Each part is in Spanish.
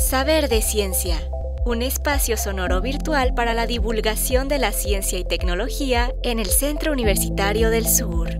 Saber de Ciencia, un espacio sonoro virtual para la divulgación de la ciencia y tecnología en el Centro Universitario del Sur.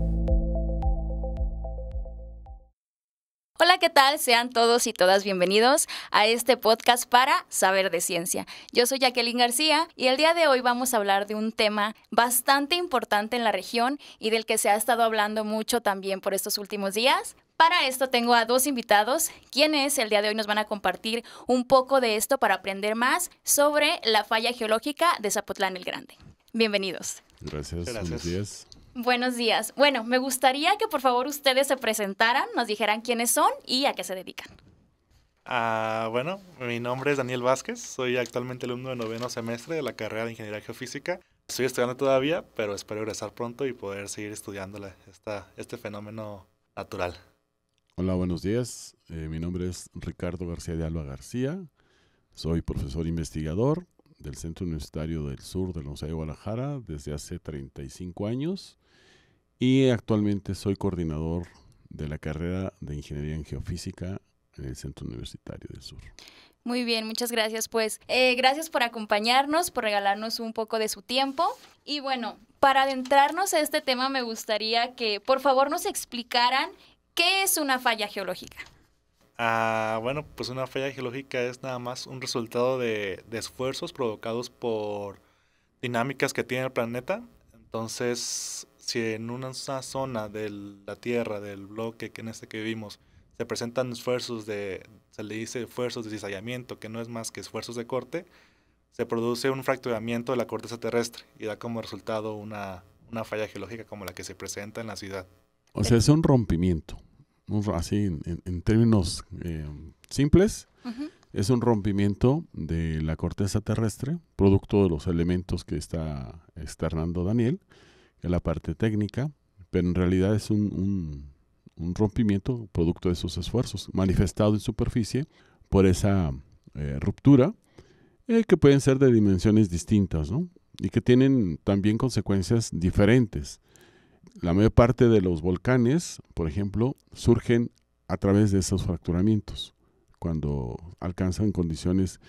Hola, ¿qué tal? Sean todos y todas bienvenidos a este podcast para Saber de Ciencia. Yo soy Jacqueline García y el día de hoy vamos a hablar de un tema bastante importante en la región y del que se ha estado hablando mucho también por estos últimos días, para esto tengo a dos invitados, quienes el día de hoy nos van a compartir un poco de esto para aprender más sobre la falla geológica de Zapotlán el Grande. Bienvenidos. Gracias. Buenos días. Buenos días. Bueno, me gustaría que por favor ustedes se presentaran, nos dijeran quiénes son y a qué se dedican. Ah, bueno, mi nombre es Daniel Vázquez, soy actualmente alumno de noveno semestre de la carrera de Ingeniería Geofísica. Estoy estudiando todavía, pero espero regresar pronto y poder seguir estudiando este fenómeno natural. Hola, buenos días. Eh, mi nombre es Ricardo García de Alba García. Soy profesor investigador del Centro Universitario del Sur de la Universidad de Guadalajara desde hace 35 años y actualmente soy coordinador de la carrera de Ingeniería en Geofísica en el Centro Universitario del Sur. Muy bien, muchas gracias. Pues eh, gracias por acompañarnos, por regalarnos un poco de su tiempo. Y bueno, para adentrarnos a este tema me gustaría que por favor nos explicaran ¿Qué es una falla geológica? Ah, bueno, pues una falla geológica es nada más un resultado de, esfuerzos provocados por dinámicas que tiene el planeta. Entonces, si en una zona de la Tierra, del bloque que en este que vivimos, se presentan esfuerzos de, se le dice esfuerzos de cizallamiento, que no es más que esfuerzos de corte, se produce un fracturamiento de la corteza terrestre y da como resultado una falla geológica como la que se presenta en la ciudad. O sea, es un rompimiento. Así, en, términos eh, simples, es un rompimiento de la corteza terrestre, producto de los elementos que está externando Daniel, en la parte técnica, pero en realidad es un, rompimiento producto de sus esfuerzos, manifestado en superficie por esa eh, ruptura, eh, que pueden ser de dimensiones distintas, Y que tienen también consecuencias diferentes la mayor parte de los volcanes, por ejemplo, surgen a través de esos fracturamientos, cuando alcanzan condiciones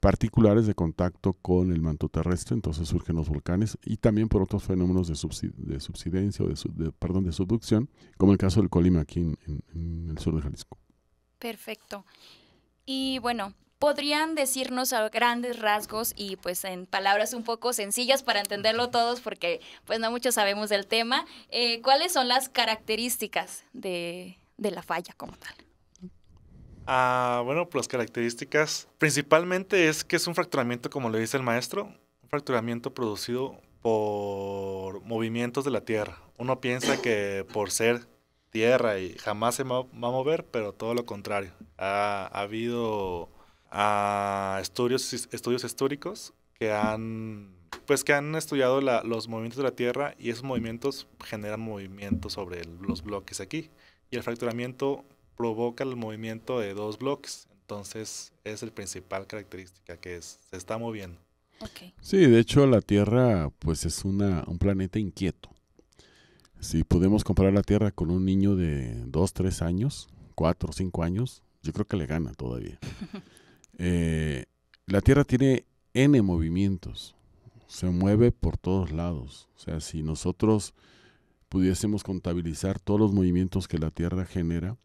particulares de contacto con el manto terrestre, entonces surgen los volcanes y también por otros fenómenos de, subsidencia o de, perdón, de subducción, como el caso del Colima aquí en el sur de Jalisco. Perfecto. Y bueno, podrían decirnos a grandes rasgos y pues en palabras un poco sencillas para entenderlo todos, porque pues no muchos sabemos del tema, eh, cuáles son las características de, la falla como tal? Ah, bueno, pues las características principalmente es que es un fracturamiento, como le dice el maestro, un fracturamiento producido por movimientos de la Tierra. Uno piensa que por ser tierra y jamás se va a mover, pero todo lo contrario. Ha, ha habido a estudios, estudios históricos que han, pues, que han estudiado la, los movimientos de la Tierra y esos movimientos generan movimientos sobre los bloques aquí. Y el fracturamiento provoca el movimiento de dos bloques. Entonces es el principal característica que es, se está moviendo. Okay. Sí, de hecho la Tierra pues es una, un planeta inquieto. Si podemos comparar la Tierra con un niño de 2, 3 años, 4, 5 años, yo creo que le gana todavía. Eh, la Tierra tiene N movimientos, se mueve por todos lados. O sea, si nosotros pudiésemos contabilizar todos los movimientos que la Tierra genera,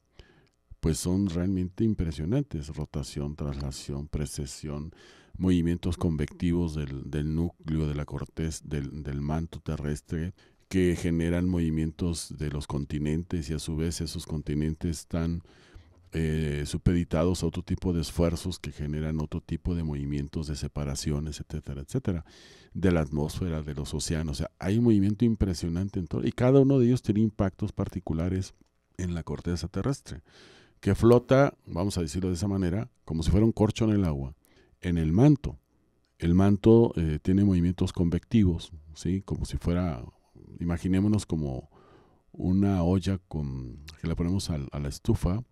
pues son realmente impresionantes. Rotación, traslación, precesión, movimientos convectivos del, núcleo, de la corteza, del, del manto terrestre, que generan movimientos de los continentes y a su vez esos continentes están eh, supeditados a otro tipo de esfuerzos que generan otro tipo de movimientos de separaciones, etcétera, etcétera, de la atmósfera, de los océanos. O sea, hay un movimiento impresionante en todo, y cada uno de ellos tiene impactos particulares en la corteza terrestre, que flota, vamos a decirlo de esa manera, como si fuera un corcho en el agua, en el manto. El manto eh, tiene movimientos convectivos, ¿sí? como si fuera, imaginémonos como una olla con, que la ponemos a la estufa,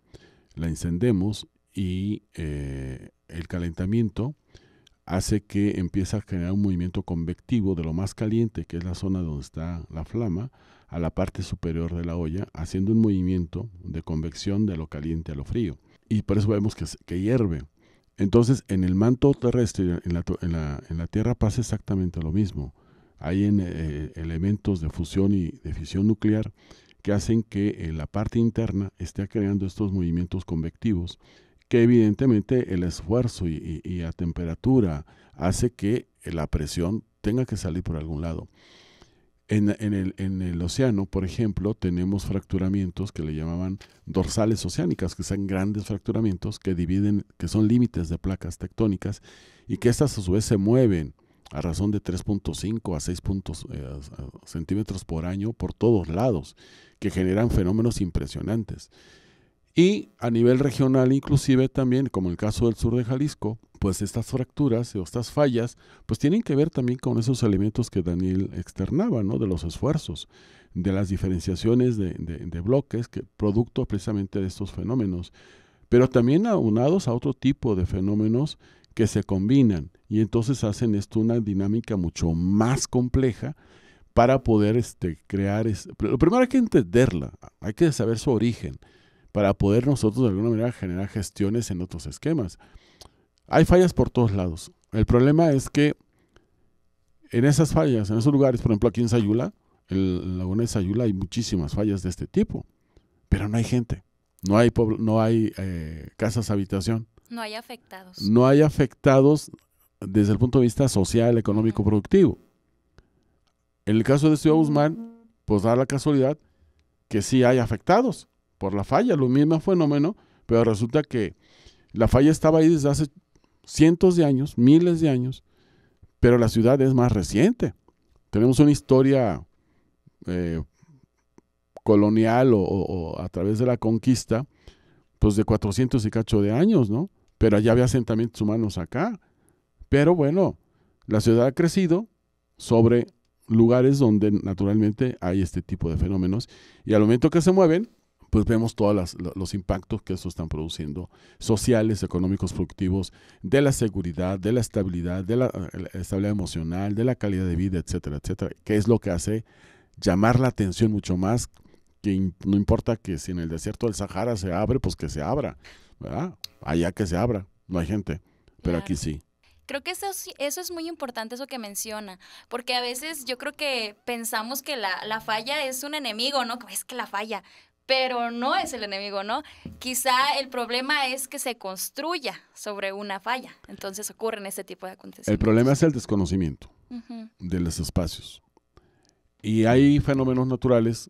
la encendemos y eh, el calentamiento hace que empieza a generar un movimiento convectivo de lo más caliente, que es la zona donde está la flama, a la parte superior de la olla, haciendo un movimiento de convección de lo caliente a lo frío. Y por eso vemos que, que hierve. Entonces, en el manto terrestre, en la, en la, Tierra pasa exactamente lo mismo. Hay eh, elementos de fusión y de fisión nuclear que hacen que eh, la parte interna esté creando estos movimientos convectivos, que evidentemente el esfuerzo y, la temperatura hace que eh, la presión tenga que salir por algún lado. En, el, océano, por ejemplo, tenemos fracturamientos que le llamaban dorsales oceánicas, que son grandes fracturamientos que dividen, que son límites de placas tectónicas y que estas a su vez se mueven a razón de 3.5 a 6 eh, centímetros por año por todos lados, que generan fenómenos impresionantes. Y a nivel regional, inclusive también, como el caso del sur de Jalisco, pues estas fracturas o estas fallas, pues tienen que ver también con esos elementos que Daniel externaba, ¿no? De los esfuerzos, de las diferenciaciones de, bloques, que producto precisamente de estos fenómenos, pero también aunados a otro tipo de fenómenos que se combinan y entonces hacen esto una dinámica mucho más compleja para poder este, crear... Es, lo primero hay que entenderla, hay que saber su origen para poder nosotros de alguna manera generar gestiones en otros esquemas. Hay fallas por todos lados. El problema es que en esas fallas, en esos lugares, por ejemplo aquí en Sayula, en la laguna de Sayula hay muchísimas fallas de este tipo, pero no hay gente, no hay, no hay eh, casas habitación. No hay afectados. No hay afectados desde el punto de vista social, económico, productivo. En el caso de Ciudad Guzmán, pues da la casualidad que sí hay afectados por la falla, lo mismo fenómeno, pero resulta que la falla estaba ahí desde hace cientos de años, miles de años, pero la ciudad es más reciente. Tenemos una historia eh, colonial o, a través de la conquista pues de 400 y cacho de años, ¿no? Pero allá había asentamientos humanos acá. Pero bueno, la ciudad ha crecido sobre lugares donde naturalmente hay este tipo de fenómenos y al momento que se mueven, pues vemos todos los impactos que eso están produciendo, sociales, económicos, productivos, de la seguridad, de la estabilidad, de la, estabilidad emocional, de la calidad de vida, etcétera, etcétera, ¿Qué es lo que hace llamar la atención mucho más que no importa que si en el desierto del Sahara se abre, pues que se abra, Allá que se abra, no hay gente, pero aquí sí. Creo que eso, eso es muy importante, eso que menciona, porque a veces yo creo que pensamos que la, falla es un enemigo, ¿no? Es que la falla, pero no es el enemigo, ¿no? Quizá el problema es que se construya sobre una falla, entonces ocurren ese tipo de acontecimientos. El problema es el desconocimiento de los espacios. Y hay fenómenos naturales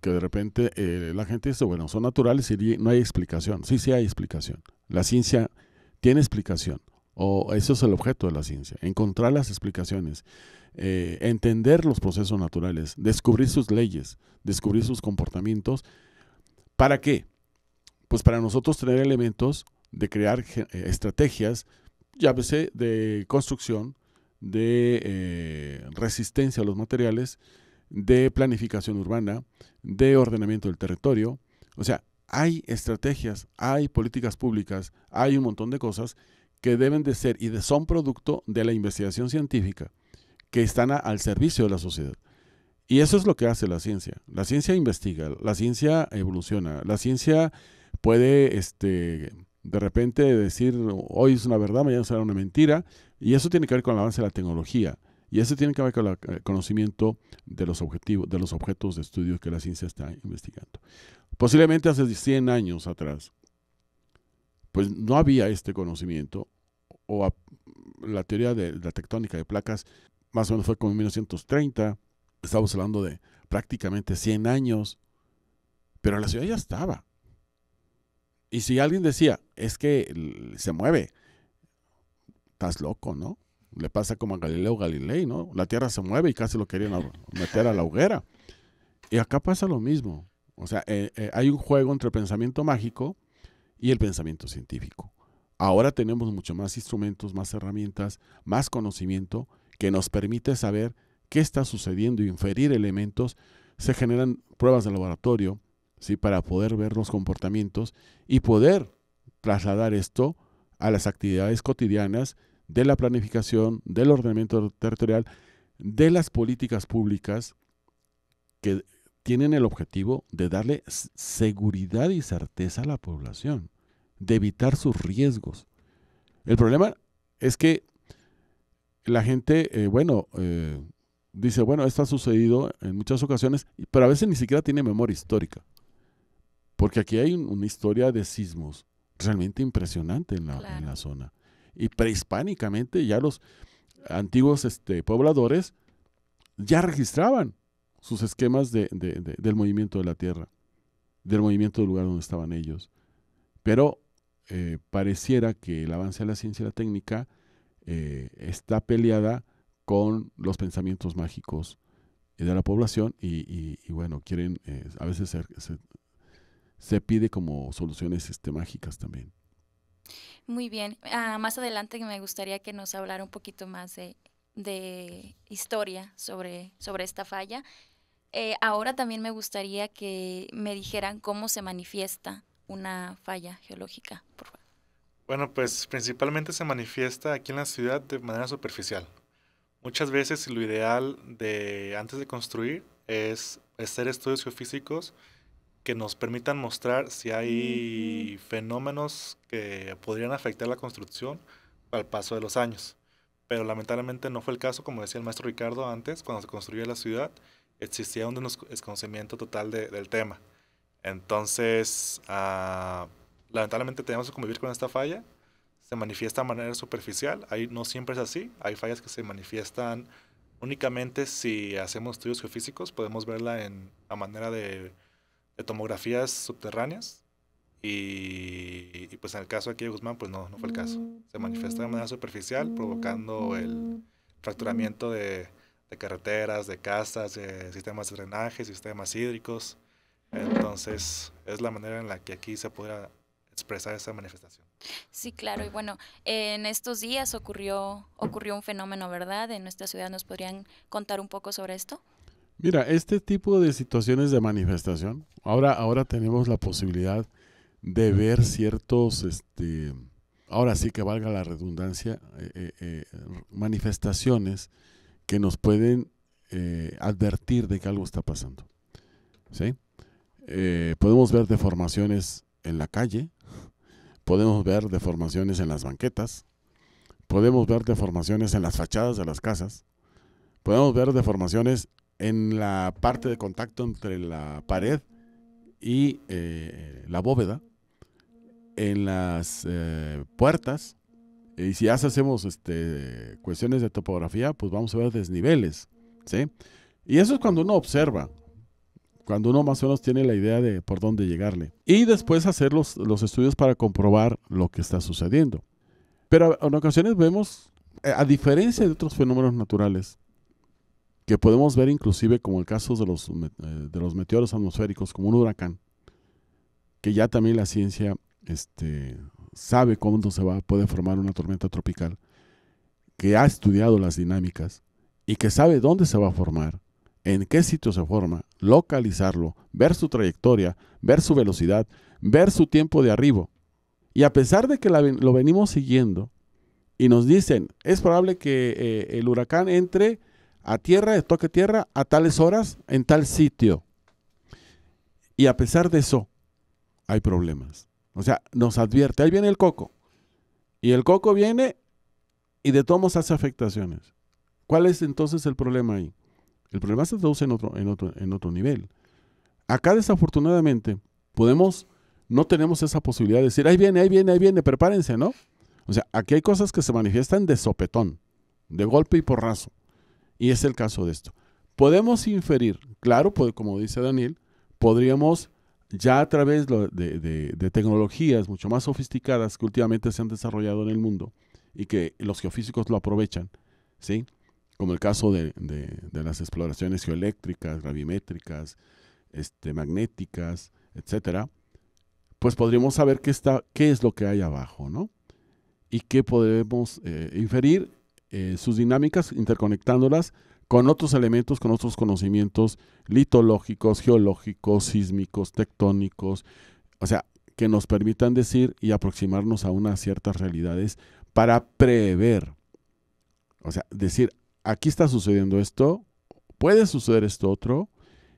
que de repente eh, la gente dice, bueno, son naturales y no hay explicación. Sí, sí hay explicación. La ciencia tiene explicación, o eso es el objeto de la ciencia, encontrar las explicaciones, eh, entender los procesos naturales, descubrir sus leyes, descubrir sus comportamientos. ¿Para qué? Pues para nosotros tener elementos de crear estrategias eh, estrategias, llámese de construcción, de resistencia a los materiales, de planificación urbana, de ordenamiento del territorio. O sea, hay estrategias, hay políticas públicas, hay un montón de cosas que deben de ser y son producto de la investigación científica, que están al servicio de la sociedad. Y eso es lo que hace la ciencia. La ciencia investiga, la ciencia evoluciona, la ciencia puede este, de repente decir hoy es una verdad, mañana será una mentira, y eso tiene que ver con el avance de la tecnología. Y eso tiene que ver con el eh, conocimiento de los objetivos, de los objetos de estudio que la ciencia está investigando. Posiblemente hace 100 años atrás, pues no había este conocimiento, o la teoría de la tectónica de placas más o menos fue como en 1930, estamos hablando de prácticamente 100 años, pero la ciudad ya estaba. Y si alguien decía, es que se mueve, estás loco, ¿no? Le pasa como a Galileo Galilei, ¿no? La Tierra se mueve y casi lo querían meter a la hoguera. Y acá pasa lo mismo. O sea, eh, eh, hay un juego entre el pensamiento mágico y el pensamiento científico. Ahora tenemos mucho más instrumentos, más herramientas, más conocimiento que nos permite saber qué está sucediendo, inferir elementos. Se generan pruebas de laboratorio ¿sí? para poder ver los comportamientos y poder trasladar esto a las actividades cotidianas de la planificación, del ordenamiento territorial, de las políticas públicas que tienen el objetivo de darle seguridad y certeza a la población, de evitar sus riesgos. El problema es que la gente, eh, bueno, eh, dice, bueno, esto ha sucedido en muchas ocasiones, pero a veces ni siquiera tiene memoria histórica. Porque aquí hay una historia de sismos realmente impresionante en la zona y prehispánicamente ya los antiguos este, pobladores ya registraban sus esquemas del movimiento de la tierra, del movimiento del lugar donde estaban ellos. Pero eh, pareciera que el avance de la ciencia y la técnica eh, está peleada con los pensamientos mágicos de la población y, bueno, quieren, eh, a veces se, se, pide como soluciones este, mágicas también. Muy bien. Ah, más adelante me gustaría que nos hablara un poquito más de, historia sobre, sobre esta falla. Eh, ahora también me gustaría que me dijeran cómo se manifiesta una falla geológica, por favor. Bueno, pues principalmente se manifiesta aquí en la ciudad de manera superficial. Muchas veces lo ideal de antes de construir es hacer estudios geofísicos que nos permitan mostrar si hay fenómenos que podrían afectar la construcción al paso de los años. Pero lamentablemente no fue el caso, como decía el maestro Ricardo antes, cuando se construía la ciudad existía un desconocimiento total del tema. Entonces, ah, lamentablemente tenemos que convivir con esta falla. Se manifiesta de manera superficial, ahí no siempre es así, hay fallas que se manifiestan únicamente si hacemos estudios geofísicos, podemos verla en, a manera de de tomografías subterráneas. Y, pues en el caso aquí de Guzmán, pues no, no fue el caso. Se manifestó de manera superficial, provocando el fracturamiento de, carreteras, de casas, de sistemas de drenaje, sistemas hídricos. Entonces, es la manera en la que aquí se pudiera expresar esa manifestación. Sí, claro, y bueno, en estos días ocurrió, ocurrió un fenómeno, ¿verdad? En nuestra ciudad, ¿nos podrían contar un poco sobre esto? Mira, este tipo de situaciones de manifestación, ahora, ahora tenemos la posibilidad de ver ciertos, este, ahora sí que valga la redundancia, eh, eh, eh, manifestaciones que nos pueden advertir de que algo está pasando. podemos ver deformaciones en la calle, podemos ver deformaciones en las banquetas, podemos ver deformaciones en las fachadas de las casas, podemos ver deformaciones en la parte de contacto entre la pared y eh, la bóveda, en las eh, puertas, y si ya hacemos este, cuestiones de topografía, pues vamos a ver desniveles, ¿sí? Y eso es cuando uno observa, cuando uno más o menos tiene la idea de por dónde llegarle. Y después hacer los, los estudios para comprobar lo que está sucediendo. Pero en ocasiones vemos, eh, a diferencia de otros fenómenos naturales, que podemos ver inclusive como el caso de los, eh, de los meteoros atmosféricos, como un huracán, que ya también la ciencia este, sabe cuándo se va, puede formar una tormenta tropical, que ha estudiado las dinámicas y que sabe dónde se va a formar, en qué sitio se forma, localizarlo, ver su trayectoria, ver su velocidad, ver su tiempo de arribo. Y a pesar de que lo venimos siguiendo y nos dicen, es probable que eh, el huracán entre a tierra, de toque tierra, a tales horas, en tal sitio. Y a pesar de eso, hay problemas. O sea, nos advierte, ahí viene el coco. Y el coco viene y de todos hace afectaciones. ¿Cuál es entonces el problema ahí? El problema se traduce en otro, otro, en otro nivel. Acá desafortunadamente podemos, no tenemos esa posibilidad de decir, ahí viene, ahí viene, ahí viene, prepárense, ¿no? O sea, aquí hay cosas que se manifiestan de sopetón, de golpe y porrazo. Y es el caso de esto. Podemos inferir, claro, pues, como dice Daniel, podríamos ya a través de, tecnologías mucho más sofisticadas que últimamente se han desarrollado en el mundo y que los geofísicos lo aprovechan, ¿sí? Como el caso de, las exploraciones geoeléctricas, gravimétricas, este, magnéticas, etcétera, pues podríamos saber qué, está, qué es lo que hay abajo, ¿no? Y qué podemos eh, inferir eh, sus dinámicas, interconectándolas con otros elementos, con otros conocimientos litológicos, geológicos, sísmicos, tectónicos, o sea, que nos permitan decir y aproximarnos a unas ciertas realidades para prever. O sea, decir, aquí está sucediendo esto, puede suceder esto otro,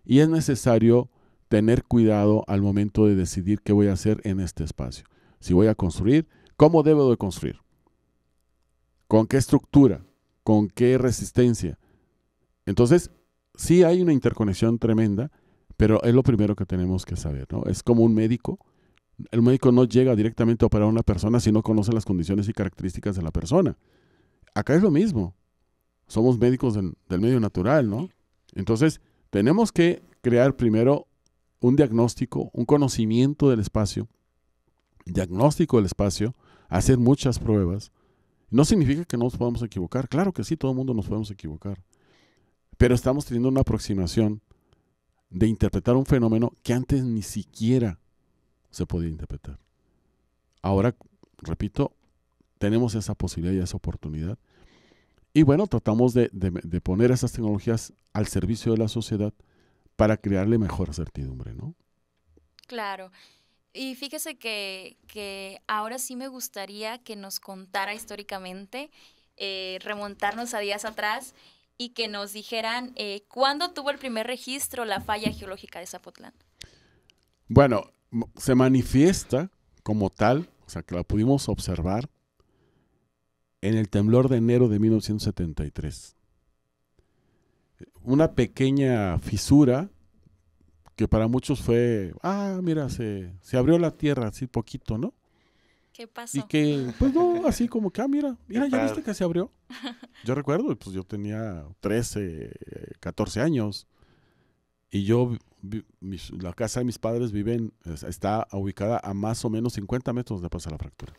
y es necesario tener cuidado al momento de decidir qué voy a hacer en este espacio. Si voy a construir, ¿cómo debo de construir? ¿Con qué estructura? ¿Con qué resistencia? Entonces, sí hay una interconexión tremenda, pero es lo primero que tenemos que saber, ¿no? Es como un médico. El médico no llega directamente a operar a una persona si no conoce las condiciones y características de la persona. Acá es lo mismo. Somos médicos del, medio natural, ¿no? Entonces, tenemos que crear primero un diagnóstico, un conocimiento del espacio, diagnóstico del espacio, hacer muchas pruebas, no significa que no nos podamos equivocar. Claro que sí, todo el mundo nos podemos equivocar. Pero estamos teniendo una aproximación de interpretar un fenómeno que antes ni siquiera se podía interpretar. Ahora, repito, tenemos esa posibilidad y esa oportunidad. Y bueno, tratamos de, de poner esas tecnologías al servicio de la sociedad para crearle mejor certidumbre, ¿no? Claro. Y fíjese que, ahora sí me gustaría que nos contara históricamente, eh, remontarnos a días atrás y que nos dijeran eh, cuándo tuvo el primer registro la falla geológica de Zapotlán. Bueno, se manifiesta como tal, o sea, que la pudimos observar en el temblor de enero de 1973. Una pequeña fisura que para muchos fue, ah, mira, se, se abrió la tierra así poquito, ¿no? ¿Qué pasó? Y que, pues no, así como que, ah, mira, mira, ya viste que se abrió. Yo recuerdo, pues yo tenía 13, 14 años. Y yo, la casa de mis padres viven, está ubicada a más o menos 50 metros de pasar la Fractura.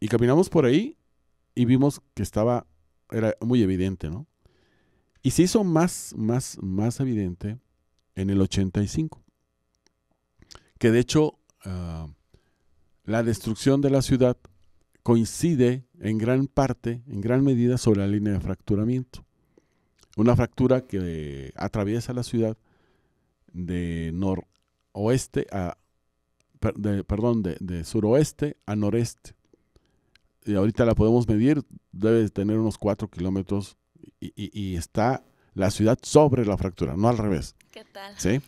Y caminamos por ahí y vimos que estaba, era muy evidente, ¿no? Y se hizo más, más, más evidente en el 85. Que de hecho ah, la destrucción de la ciudad coincide en gran parte, en gran medida, sobre la línea de fracturamiento. Una fractura que eh, atraviesa la ciudad de noroeste a, perdón, de, suroeste a noreste. Y ahorita la podemos medir, debe tener unos 4 kilómetros y, está la ciudad sobre la fractura, no al revés. ¿Qué tal? Sí.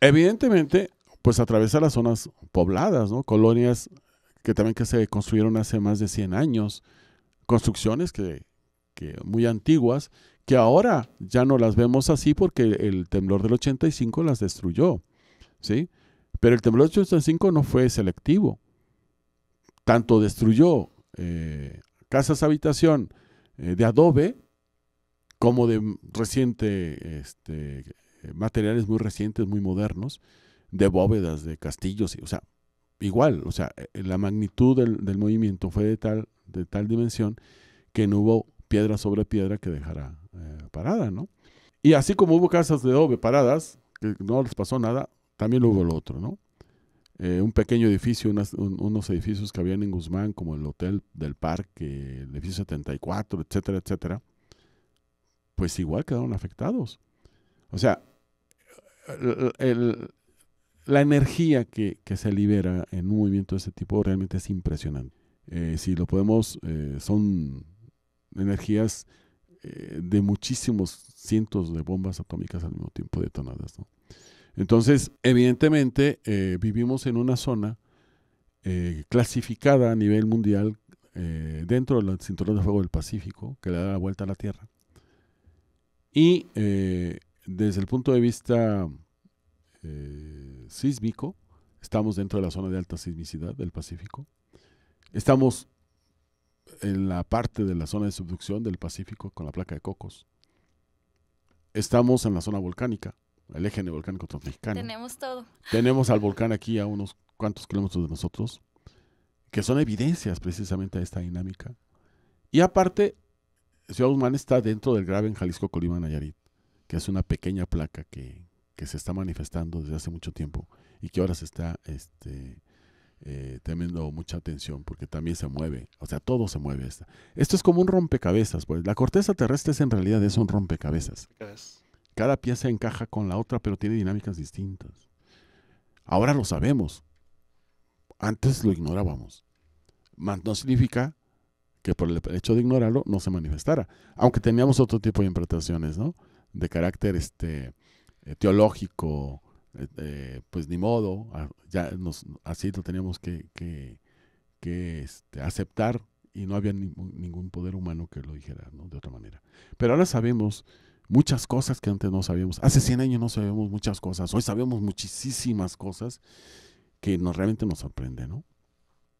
Evidentemente, pues atraviesa las zonas pobladas, ¿no? Colonias que también que se construyeron hace más de 100 años, construcciones que, muy antiguas, que ahora ya no las vemos así porque el temblor del 85 las destruyó, ¿sí? Pero el temblor del 85 no fue selectivo. Tanto destruyó eh, casas habitación eh, de adobe como de reciente, este, materiales muy recientes, muy modernos, de bóvedas, de castillos, o sea, igual, o sea, e, la magnitud del, movimiento fue de tal, de tal dimensión que no hubo piedra sobre piedra que dejara eh, parada, ¿no? Y así como hubo casas de ove paradas, que no les pasó nada, también hubo lo otro, ¿no? Eh, un pequeño edificio, unos edificios que habían en Guzmán, como el Hotel del Parque, el edificio 74, etcétera, etcétera, pues igual quedaron afectados. O sea, la energía que, se libera en un movimiento de ese tipo realmente es impresionante. Eh, si lo podemos, eh, son energías eh, de muchísimos cientos de bombas atómicas al mismo tiempo detonadas. Entonces, evidentemente, vivimos en una zona clasificada a nivel mundial dentro del cinturón de fuego del Pacífico, que le da la vuelta a la Tierra. Y eh, desde el punto de vista eh, sísmico, estamos dentro de la zona de alta sismicidad del Pacífico. Estamos en la parte de la zona de subducción del Pacífico con la placa de Cocos. Estamos en la zona volcánica, el eje volcánico transmexicano. Tenemos todo. Tenemos al volcán aquí a unos cuantos kilómetros de nosotros, que son evidencias precisamente de esta dinámica. Y aparte, Ciudad Guzmán está dentro del grave en Jalisco, Colima, Nayarit, que es una pequeña placa que, se está manifestando desde hace mucho tiempo y que ahora se está este, eh, teniendo mucha atención porque también se mueve, o sea, todo se mueve. Esta. Esto es como un rompecabezas, pues la corteza terrestre es en realidad es un rompecabezas. Cada pieza encaja con la otra, pero tiene dinámicas distintas. Ahora lo sabemos. Antes lo ignorábamos. no significa que por el hecho de ignorarlo no se manifestara, aunque teníamos otro tipo de interpretaciones, ¿no? De carácter este, eh, teológico, eh, eh, pues ni modo, ya nos, así lo teníamos que, este, aceptar y no había ningún poder humano que lo dijera ¿no? de otra manera. Pero ahora sabemos muchas cosas que antes no sabíamos. Hace 100 años no sabíamos muchas cosas, hoy sabemos muchísimas cosas que nos, realmente nos sorprende, ¿no?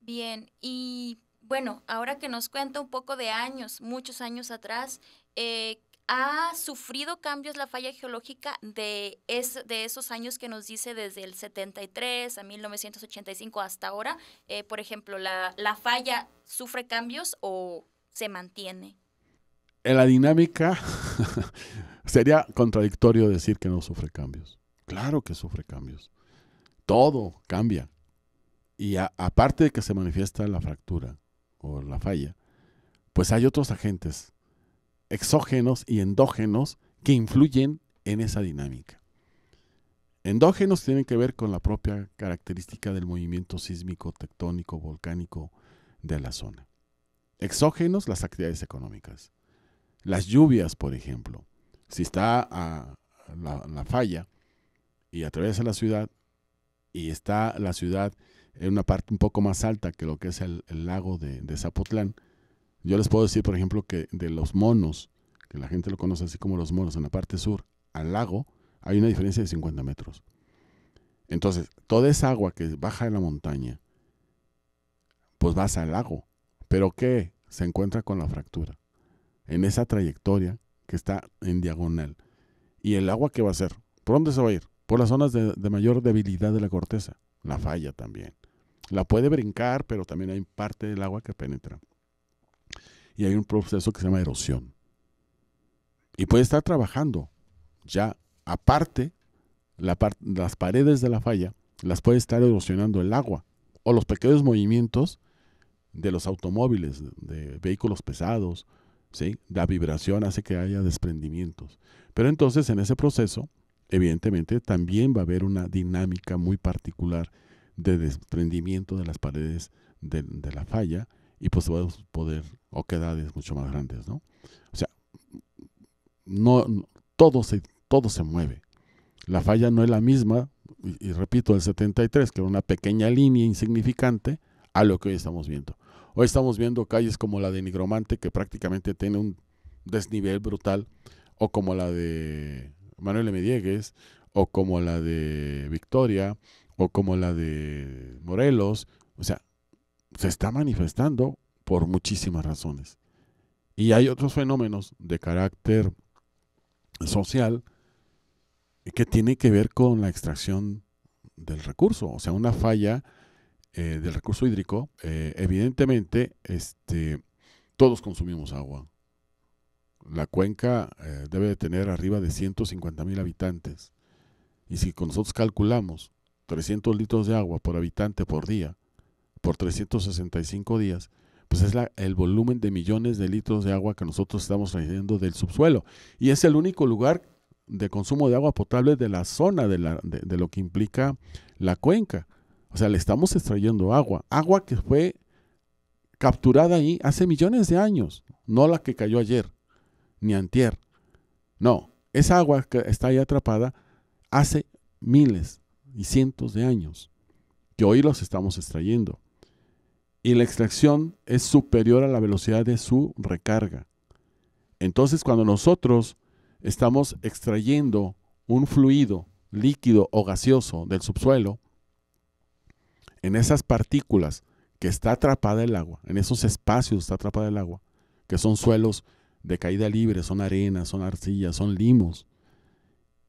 Bien, y bueno, ahora que nos cuenta un poco de años, muchos años atrás, eh, ¿ha sufrido cambios la falla geológica de, de esos años que nos dice desde el 73 a 1985 hasta ahora? Eh, por ejemplo, la, falla sufre cambios o se mantiene? En la dinámica sería contradictorio decir que no sufre cambios. Claro que sufre cambios. Todo cambia. Y aparte de que se manifiesta la fractura, la falla, pues hay otros agentes exógenos y endógenos que influyen en esa dinámica. Endógenos tienen que ver con la propia característica del movimiento sísmico, tectónico, volcánico de la zona. Exógenos, las actividades económicas. Las lluvias, por ejemplo. Si está a la, la falla y atraviesa la ciudad y está la ciudad en una parte un poco más alta que lo que es el, lago de, Zapotlán. Yo les puedo decir, por ejemplo, que de los monos, que la gente lo conoce así como los monos, en la parte sur al lago, hay una diferencia de 50 metros. Entonces, toda esa agua que baja de la montaña, pues vas al lago. ¿Pero qué? Se encuentra con la fractura. En esa trayectoria que está en diagonal. ¿Y el agua qué va a hacer? ¿Por dónde se va a ir? Por las zonas de mayor debilidad de la corteza. La falla también. La puede brincar, pero también hay parte del agua que penetra. Y hay un proceso que se llama erosión. Y puede estar trabajando ya aparte las paredes de la falla, las puede estar erosionando el agua o los pequeños movimientos de los automóviles, de vehículos pesados, ¿sí? la vibración hace que haya desprendimientos. Pero entonces en ese proceso, evidentemente, también va a haber una dinámica muy particular de desprendimiento de las paredes de, la falla y pues podemos poder oquedades mucho más grandes, ¿no? O sea, no, todo, se, todo se mueve. La falla no es la misma, y, y repito, del 73, que era una pequeña línea insignificante, a lo que hoy estamos viendo. Hoy estamos viendo calles como la de Nigromante, que prácticamente tiene un desnivel brutal, o como la de Manuel M. o como la de Victoria, o como la de Morelos. O sea, se está manifestando por muchísimas razones. Y hay otros fenómenos de carácter social que tienen que ver con la extracción del recurso, o sea, una falla eh, del recurso hídrico. Eh, evidentemente, este, todos consumimos agua. La cuenca eh, debe de tener arriba de 150 mil habitantes. Y si nosotros calculamos 300 litros de agua por habitante por día, por 365 días, pues es el volumen de millones de litros de agua que nosotros estamos trayendo del subsuelo. Y es el único lugar de consumo de agua potable de la zona, de, lo que implica la cuenca. O sea, le estamos extrayendo agua, agua que fue capturada ahí hace millones de años, no la que cayó ayer, ni antier. No, esa agua que está ahí atrapada hace miles y cientos de años, que hoy los estamos extrayendo. Y la extracción es superior a la velocidad de su recarga. Entonces, cuando nosotros estamos extrayendo un fluido líquido o gaseoso del subsuelo, en esas partículas que está atrapada el agua, en esos espacios está atrapada el agua, que son suelos de caída libre, son arenas, son arcillas, son limos,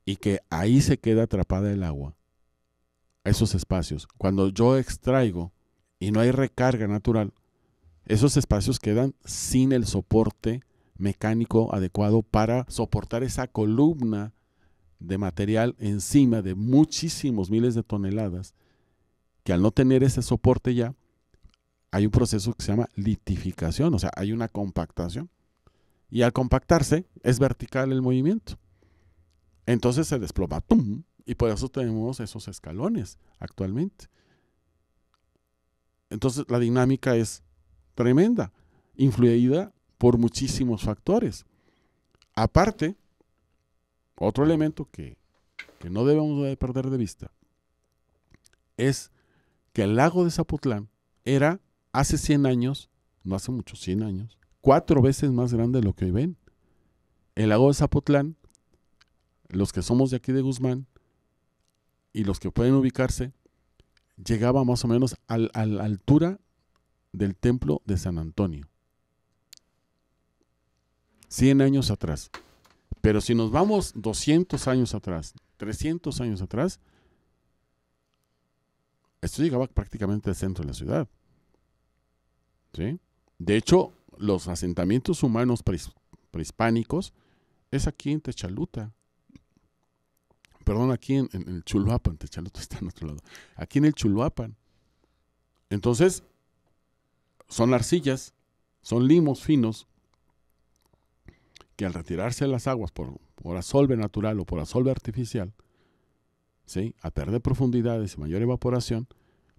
y que ahí se queda atrapada el agua esos espacios. Cuando yo extraigo y no hay recarga natural, esos espacios quedan sin el soporte mecánico adecuado para soportar esa columna de material encima de muchísimos miles de toneladas, que al no tener ese soporte ya, hay un proceso que se llama litificación, o sea, hay una compactación. Y al compactarse, es vertical el movimiento. Entonces se desploma, ¡tum! Y por eso tenemos esos escalones actualmente. Entonces la dinámica es tremenda, influida por muchísimos factores. Aparte, otro elemento que, no debemos de perder de vista es que el lago de Zapotlán era hace 100 años, no hace muchos 100 años, cuatro veces más grande de lo que hoy ven. El lago de Zapotlán, los que somos de aquí de Guzmán, y los que pueden ubicarse, llegaba más o menos a la altura del templo de San Antonio. 100 años atrás. Pero si nos vamos 200 años atrás, 300 años atrás, esto llegaba prácticamente al centro de la ciudad. De hecho, los asentamientos humanos prehispánicos es aquí en Techaluta, perdón, aquí en, el Chuluapan, tú está en otro lado, aquí en el Chulhuapan. Entonces, son arcillas, son limos finos, que al retirarse de las aguas por, por asolve natural o por asolve artificial, ¿sí? a perder profundidades y mayor evaporación,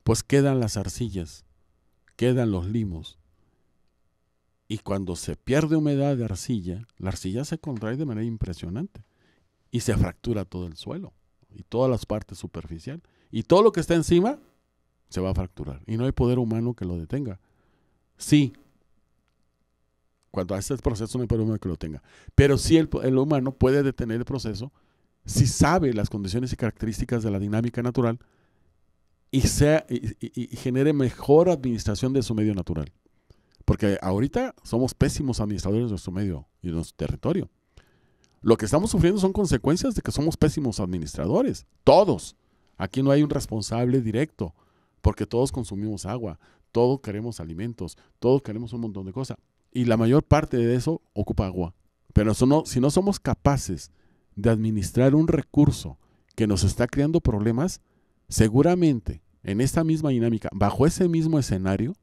pues quedan las arcillas, quedan los limos. Y cuando se pierde humedad de arcilla, la arcilla se contrae de manera impresionante y se fractura todo el suelo y todas las partes superficiales. Y todo lo que está encima se va a fracturar. Y no hay poder humano que lo detenga. Sí. Cuando hace el proceso no hay poder humano que lo tenga. Pero sí el, el humano puede detener el proceso si sabe las condiciones y características de la dinámica natural y, sea, y genere mejor administración de su medio natural. Porque ahorita somos pésimos administradores de nuestro medio y de nuestro territorio. Lo que estamos sufriendo son consecuencias de que somos pésimos administradores. Todos. Aquí no hay un responsable directo, porque todos consumimos agua, todos queremos alimentos, todos queremos un montón de cosas. Y la mayor parte de eso ocupa agua. Pero si no somos capaces de administrar un recurso que nos está creando problemas, seguramente en esta misma dinámica, bajo ese mismo escenario,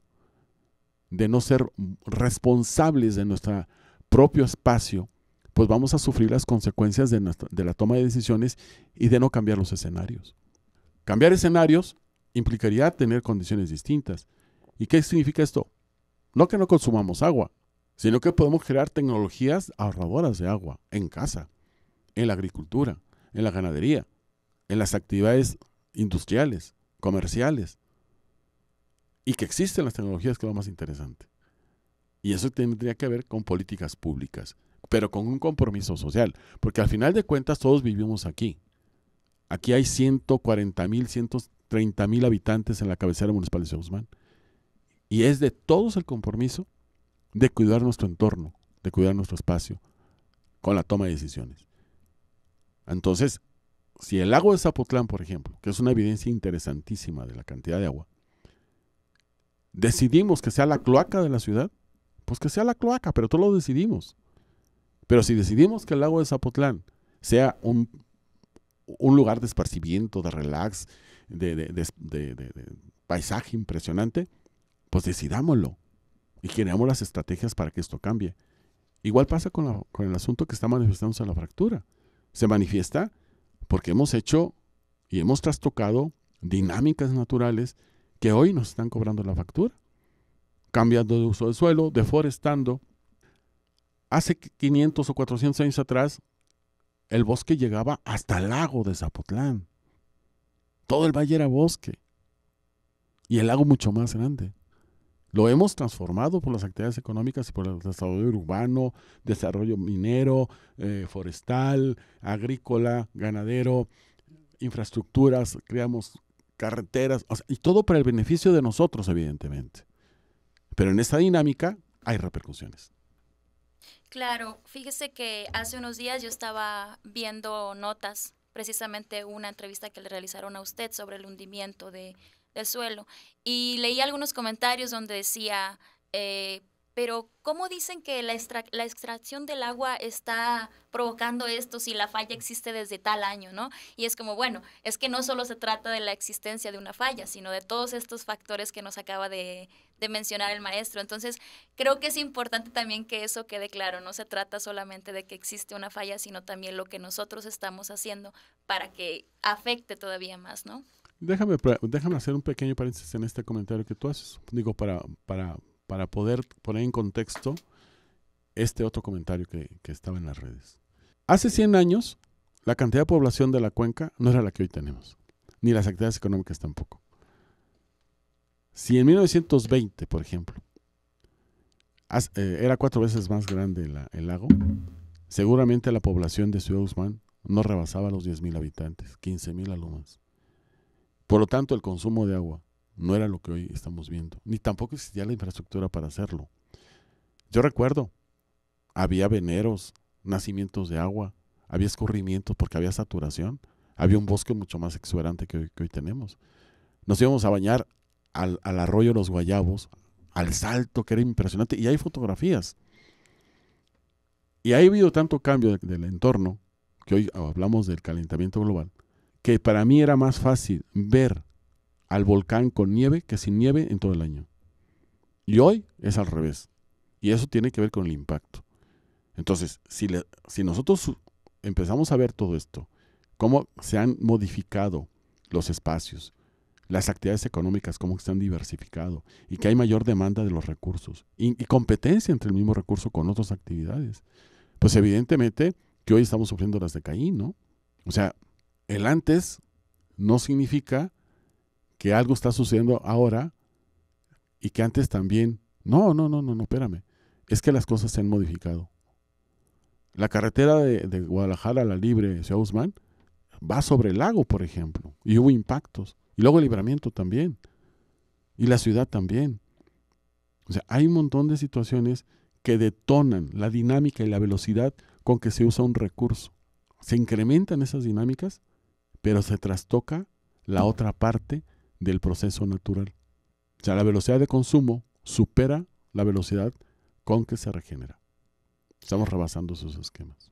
de no ser responsables de nuestro propio espacio pues vamos a sufrir las consecuencias de, la toma de decisiones y de no cambiar los escenarios. Cambiar escenarios implicaría tener condiciones distintas. ¿Y qué significa esto? No que no consumamos agua, sino que podemos crear tecnologías ahorradoras de agua en casa, en la agricultura, en la ganadería, en las actividades industriales, comerciales, y que existen las tecnologías que es lo más interesante. Y eso tendría que ver con políticas públicas pero con un compromiso social, porque al final de cuentas todos vivimos aquí. Aquí hay 140 mil, mil habitantes en la cabecera municipal de San Guzmán. Y es de todos el compromiso de cuidar nuestro entorno, de cuidar nuestro espacio, con la toma de decisiones. Entonces, si el lago de Zapotlán, por ejemplo, que es una evidencia interesantísima de la cantidad de agua, decidimos que sea la cloaca de la ciudad, pues que sea la cloaca, pero todo lo decidimos. Pero si decidimos que el lago de Zapotlán sea un, lugar de esparcimiento, de relax, de, paisaje impresionante, pues decidámoslo y generamos las estrategias para que esto cambie. Igual pasa con, el asunto que está manifestándose la fractura. Se manifiesta porque hemos hecho y hemos trastocado dinámicas naturales que hoy nos están cobrando la factura, cambiando de uso del suelo, deforestando, hace 500 o 400 años atrás, el bosque llegaba hasta el lago de Zapotlán. Todo el valle era bosque. Y el lago mucho más grande. Lo hemos transformado por las actividades económicas y por el desarrollo urbano, desarrollo minero, eh, forestal, agrícola, ganadero, infraestructuras, creamos carreteras, y todo para el beneficio de nosotros, evidentemente. Pero en esta dinámica hay repercusiones. Claro, fíjese que hace unos días yo estaba viendo notas, precisamente una entrevista que le realizaron a usted sobre el hundimiento del suelo, y leí algunos comentarios donde decía, eh, pero ¿cómo dicen que la, extracción del agua está provocando esto si la falla existe desde tal año, ¿no? Y es como, bueno, es que no solo se trata de la existencia de una falla, sino de todos estos factores que nos acaba de, de mencionar el maestro. Entonces, creo que es importante también que eso quede claro, no se trata solamente de que existe una falla, sino también lo que nosotros estamos haciendo para que afecte todavía más, ¿no? Déjame, déjame hacer un pequeño paréntesis en este comentario que tú haces, digo, para, para para poder poner en contexto este otro comentario que, estaba en las redes. Hace 100 años, la cantidad de población de la cuenca no era la que hoy tenemos, ni las actividades económicas tampoco. Si en 1920, por ejemplo, eh, era cuatro veces más grande el lago, seguramente la población de Ciudad Guzmán no rebasaba los 10.000 habitantes, 15.000 alumnos. Por lo tanto, el consumo de agua no era lo que hoy estamos viendo, ni tampoco existía la infraestructura para hacerlo. Yo recuerdo, había veneros, nacimientos de agua, había escurrimientos porque había saturación, había un bosque mucho más exuberante que hoy, tenemos. Nos íbamos a bañar al, al arroyo Los Guayabos, al salto, que era impresionante, y hay fotografías. Y ha habido tanto cambio del entorno, que hoy hablamos del calentamiento global, que para mí era más fácil ver al volcán con nieve que sin nieve en todo el año. Y hoy es al revés. Y eso tiene que ver con el impacto. Entonces, si, si nosotros empezamos a ver todo esto, cómo se han modificado los espacios, las actividades económicas, cómo se han diversificado y que hay mayor demanda de los recursos y, competencia entre el mismo recurso con otras actividades. Pues evidentemente que hoy estamos sufriendo las de ¿no? O sea, el antes no significa que algo está sucediendo ahora y que antes también. No, no, no, no, no, espérame. Es que las cosas se han modificado. La carretera de, Guadalajara a la Libre, Ciudad va sobre el lago, por ejemplo, y hubo impactos. Y luego el libramiento también. Y la ciudad también. O sea, hay un montón de situaciones que detonan la dinámica y la velocidad con que se usa un recurso. Se incrementan esas dinámicas, pero se trastoca la otra parte del proceso natural. O sea, la velocidad de consumo supera la velocidad con que se regenera. Estamos rebasando sus esquemas.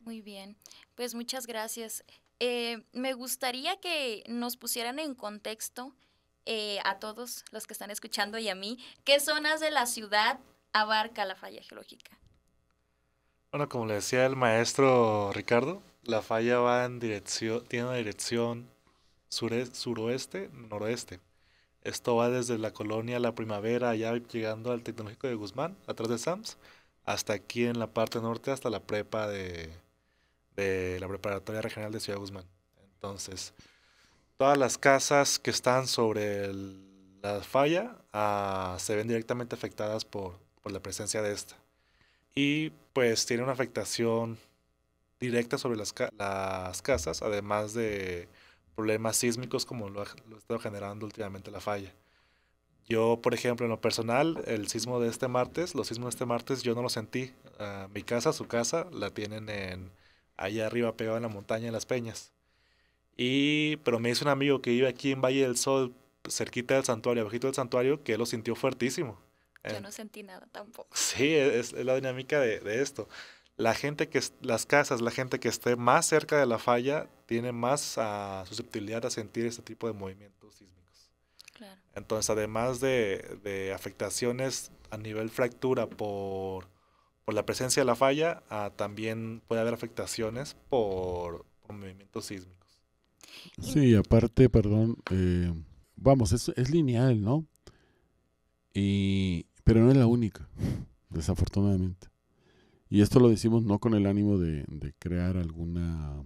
Muy bien, pues muchas gracias. Eh, me gustaría que nos pusieran en contexto eh, a todos los que están escuchando y a mí, ¿qué zonas de la ciudad abarca la falla geológica? Bueno, como le decía el maestro Ricardo, la falla va en dirección, tiene una dirección suroeste, noroeste. Esto va desde la colonia La Primavera, ya llegando al Tecnológico de Guzmán, atrás de Sams, hasta aquí en la parte norte, hasta la prepa de, la Preparatoria Regional de Ciudad Guzmán. Entonces, todas las casas que están sobre la falla ah, se ven directamente afectadas por, por la presencia de esta. Y pues tiene una afectación directa sobre las casas, además de problemas sísmicos como lo ha, estado generando últimamente la falla. Yo, por ejemplo, en lo personal, el sismo de este martes, los sismos de este martes yo no los sentí. Ah, mi casa, su casa, la tienen en, allá arriba pegada en la montaña, en las peñas. Y, pero me dice un amigo que vive aquí en Valle del Sol, cerquita del santuario, abajito del santuario, que lo sintió fuertísimo. Yo no sentí nada tampoco. Sí, es, la dinámica de, de esto la gente que las casas, la gente que esté más cerca de la falla tiene más ah, susceptibilidad a sentir este tipo de movimientos sísmicos. Entonces, además de, afectaciones a nivel fractura por, la presencia de la falla, ah, también puede haber afectaciones por, movimientos sísmicos. Sí, aparte, perdón, eh, vamos, es, es lineal, ¿no? Y, pero no es la única, desafortunadamente. Y esto lo decimos no con el ánimo de, crear alguna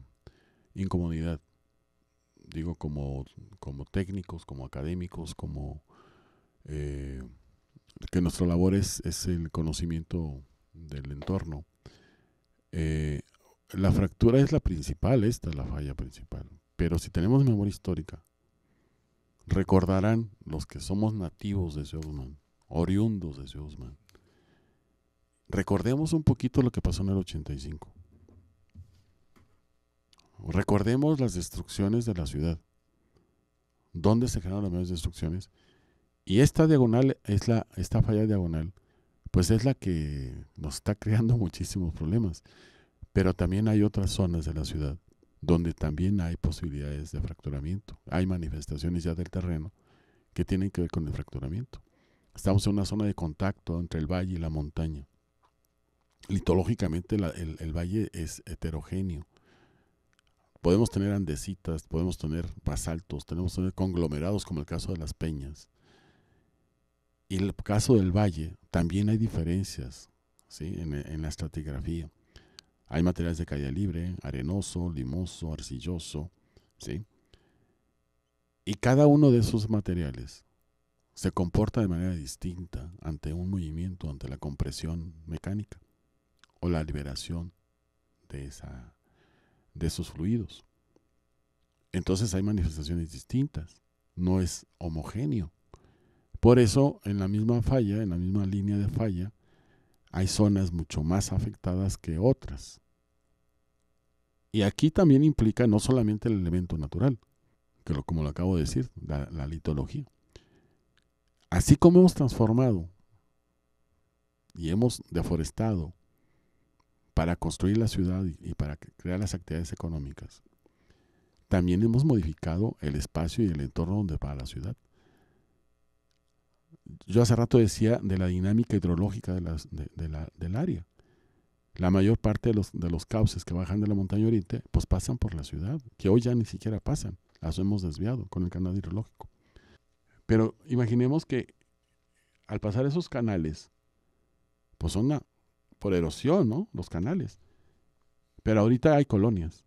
incomodidad. Digo, como, como técnicos, como académicos, como eh, que nuestra labor es, el conocimiento del entorno. Eh, la fractura es la principal, esta es la falla principal. Pero si tenemos memoria histórica, recordarán los que somos nativos de Ciudad oriundos de Zeusman recordemos un poquito lo que pasó en el 85. Recordemos las destrucciones de la ciudad. ¿Dónde se generaron las destrucciones? Y esta diagonal, es la, esta falla diagonal, pues es la que nos está creando muchísimos problemas. Pero también hay otras zonas de la ciudad donde también hay posibilidades de fracturamiento. Hay manifestaciones ya del terreno que tienen que ver con el fracturamiento. Estamos en una zona de contacto entre el valle y la montaña litológicamente el, valle es heterogéneo. Podemos tener andesitas, podemos tener basaltos, tenemos tener conglomerados como el caso de las peñas. Y el caso del valle, también hay diferencias en, en la estratigrafía. Hay materiales de caída libre, arenoso, limoso, arcilloso, ¿sí? Y cada uno de esos materiales se comporta de manera distinta ante un movimiento, ante la compresión mecánica o la liberación de, esa, de esos fluidos. Entonces hay manifestaciones distintas, no es homogéneo. Por eso en la misma falla, en la misma línea de falla, hay zonas mucho más afectadas que otras. Y aquí también implica no solamente el elemento natural, que como lo acabo de decir, la litología. Así como hemos transformado y hemos deforestado para construir la ciudad y para crear las actividades económicas, también hemos modificado el espacio y el entorno donde va la ciudad. Yo hace rato decía de la dinámica hidrológica del área. La mayor parte de los, de los cauces que bajan de la montaña oriente, pues pasan por la ciudad, que hoy ya ni siquiera pasan, las hemos desviado con el canal hidrológico. Pero imaginemos que al pasar esos canales, pues son una, por erosión, ¿no? Los canales. Pero ahorita hay colonias.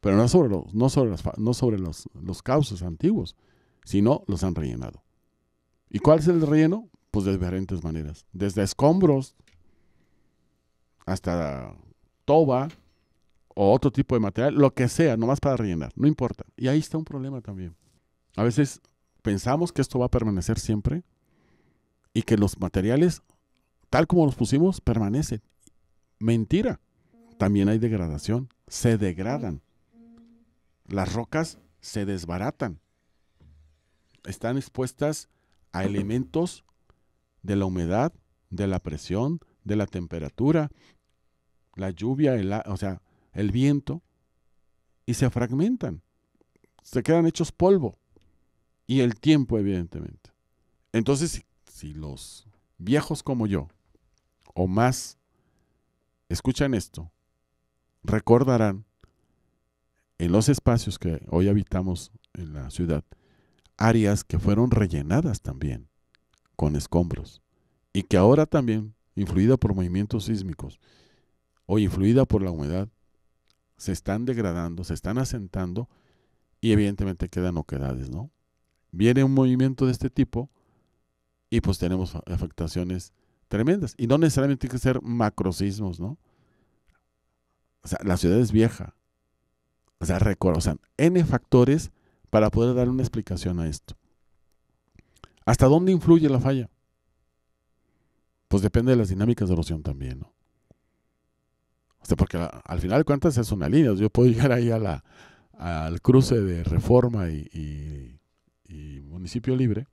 Pero no sobre los, no sobre, no sobre los, los cauces antiguos, sino los han rellenado. ¿Y cuál es el relleno? Pues de diferentes maneras. Desde escombros hasta toba o otro tipo de material, lo que sea, nomás para rellenar, no importa. Y ahí está un problema también. A veces pensamos que esto va a permanecer siempre y que los materiales tal como los pusimos, permanece. Mentira. También hay degradación. Se degradan. Las rocas se desbaratan. Están expuestas a elementos de la humedad, de la presión, de la temperatura, la lluvia, o sea, el viento, y se fragmentan. Se quedan hechos polvo. Y el tiempo, evidentemente. Entonces, si los viejos como yo o más, escuchan esto, recordarán en los espacios que hoy habitamos en la ciudad, áreas que fueron rellenadas también con escombros y que ahora también, influida por movimientos sísmicos o influida por la humedad, se están degradando, se están asentando y evidentemente quedan oquedades, ¿no? Viene un movimiento de este tipo y pues tenemos afectaciones tremendas. Y no necesariamente tiene que ser macrosismos, ¿no? O sea, la ciudad es vieja. O sea, sea, N factores para poder dar una explicación a esto. ¿Hasta dónde influye la falla? Pues depende de las dinámicas de erosión también, ¿no? O sea, porque al final de cuentas es una línea. Yo puedo llegar ahí a al cruce de Reforma y Municipio Libre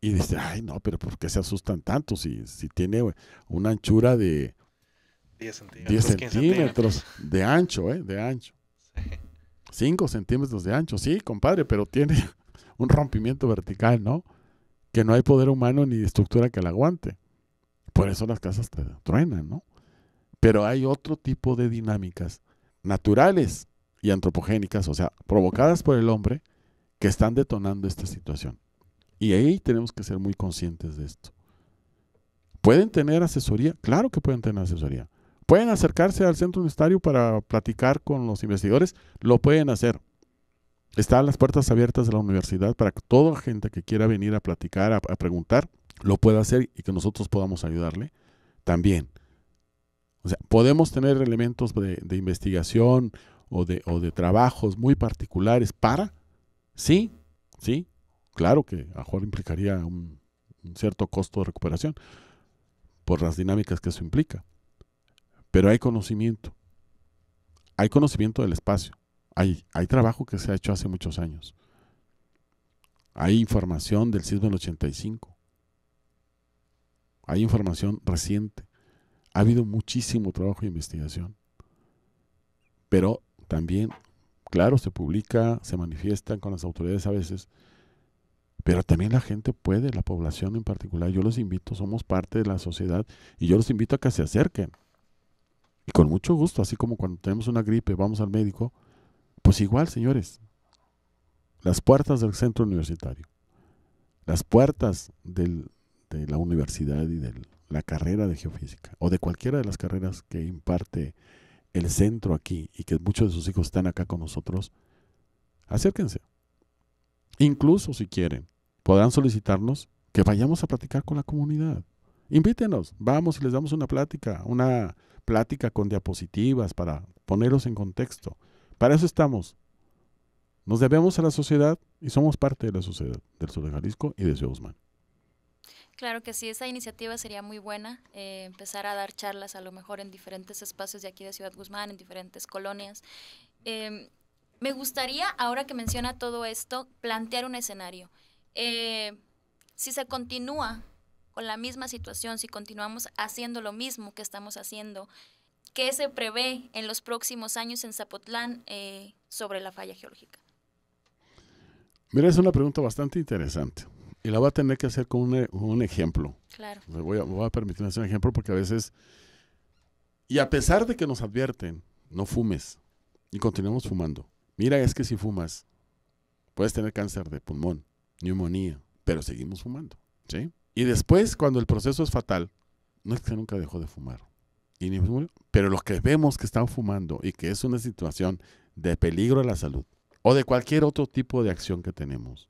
y, dice, ay, no, pero ¿por qué se asustan tanto si, tiene una anchura de 10 centímetros, de ancho, ¿eh? De ancho. 5 centímetros de ancho, sí, compadre, pero tiene un rompimiento vertical, ¿no? Que no hay poder humano ni estructura que la aguante. Por eso las casas te truenan, ¿no? Pero hay otro tipo de dinámicas naturales y antropogénicas, o sea, provocadas por el hombre, que están detonando esta situación. Y ahí tenemos que ser muy conscientes de esto. ¿Pueden tener asesoría? Claro que pueden tener asesoría. ¿Pueden acercarse al centro universitario para platicar con los investigadores? Lo pueden hacer. Están las puertas abiertas de la universidad para que toda gente que quiera venir a platicar, a, preguntar, lo pueda hacer y que nosotros podamos ayudarle también. O sea, podemos tener elementos de, de investigación o de, o de trabajos muy particulares para, sí, sí, Claro que a implicaría un, cierto costo de recuperación por las dinámicas que eso implica. Pero hay conocimiento. Hay conocimiento del espacio. Hay, hay trabajo que se ha hecho hace muchos años. Hay información del sismo del 85. Hay información reciente. Ha habido muchísimo trabajo de investigación. Pero también, claro, se publica, se manifiestan con las autoridades a veces pero también la gente puede, la población en particular. Yo los invito, somos parte de la sociedad y yo los invito a que se acerquen. Y con mucho gusto, así como cuando tenemos una gripe, vamos al médico, pues igual, señores, las puertas del centro universitario, las puertas de la universidad y de la carrera de geofísica, o de cualquiera de las carreras que imparte el centro aquí y que muchos de sus hijos están acá con nosotros, acérquense. Incluso si quieren, podrán solicitarnos que vayamos a platicar con la comunidad. Invítenos, vamos y les damos una plática, una plática con diapositivas para ponerlos en contexto. Para eso estamos. Nos debemos a la sociedad y somos parte de la sociedad del sur de Jalisco y de Ciudad Guzmán. Claro que sí, esa iniciativa sería muy buena, eh, empezar a dar charlas a lo mejor en diferentes espacios de aquí de Ciudad Guzmán, en diferentes colonias. Em, me gustaría, ahora que menciona todo esto, plantear un escenario eh, si se continúa con la misma situación, si continuamos haciendo lo mismo que estamos haciendo, ¿qué se prevé en los próximos años en Zapotlán eh, sobre la falla geológica? Mira, es una pregunta bastante interesante. Y la voy a tener que hacer con un, ejemplo. Claro. voy, a, voy permitirme hacer un ejemplo porque a veces, y a pesar de que nos advierten, no fumes, y continuamos fumando. Mira, es que si fumas, puedes tener cáncer de pulmón, neumonía, pero seguimos fumando, Y después, cuando el proceso es fatal, no es que nunca dejó de fumar, y pero lo que vemos que están fumando y que es una situación de peligro a la salud o de cualquier otro tipo de acción que tenemos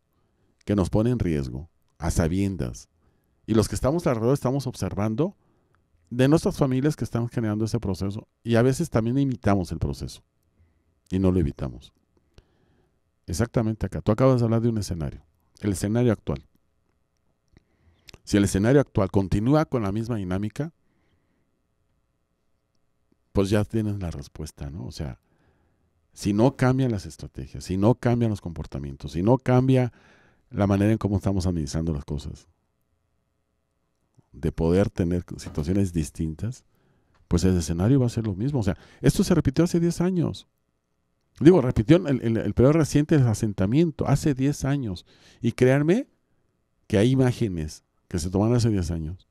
que nos pone en riesgo a sabiendas y los que estamos alrededor estamos observando de nuestras familias que están generando ese proceso y a veces también imitamos el proceso y no lo evitamos. Exactamente acá. Tú acabas de hablar de un escenario el escenario actual. Si el escenario actual continúa con la misma dinámica, pues ya tienes la respuesta, ¿no? O sea, si no cambian las estrategias, si no cambian los comportamientos, si no cambia la manera en cómo estamos administrando las cosas, de poder tener situaciones distintas, pues el escenario va a ser lo mismo. O sea, esto se repitió hace 10 años. Digo, repitió el, peor reciente de asentamiento, hace 10 años. Y créanme que hay imágenes que se tomaron hace 10 años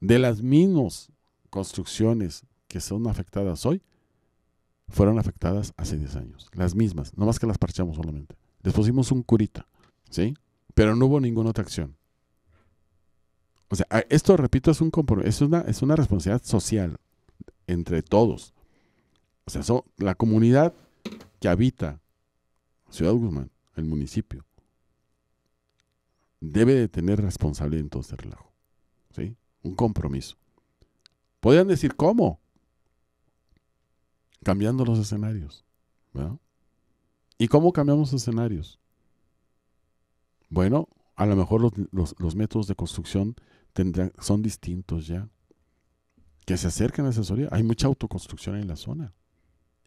de las mismas construcciones que son afectadas hoy, fueron afectadas hace 10 años. Las mismas, no más que las parchamos solamente. Les pusimos un curita, ¿sí? Pero no hubo ninguna otra acción. O sea, esto, repito, es un es una responsabilidad social entre todos. O sea, la comunidad que habita Ciudad Guzmán, el municipio, debe de tener responsabilidad en todo este relajo. ¿Sí? Un compromiso. Podrían decir, ¿cómo? Cambiando los escenarios. ¿verdad? ¿Y cómo cambiamos escenarios? Bueno, a lo mejor los, métodos de construcción tendrán, son distintos ya. Que se acerquen a asesoría. Hay mucha autoconstrucción en la zona.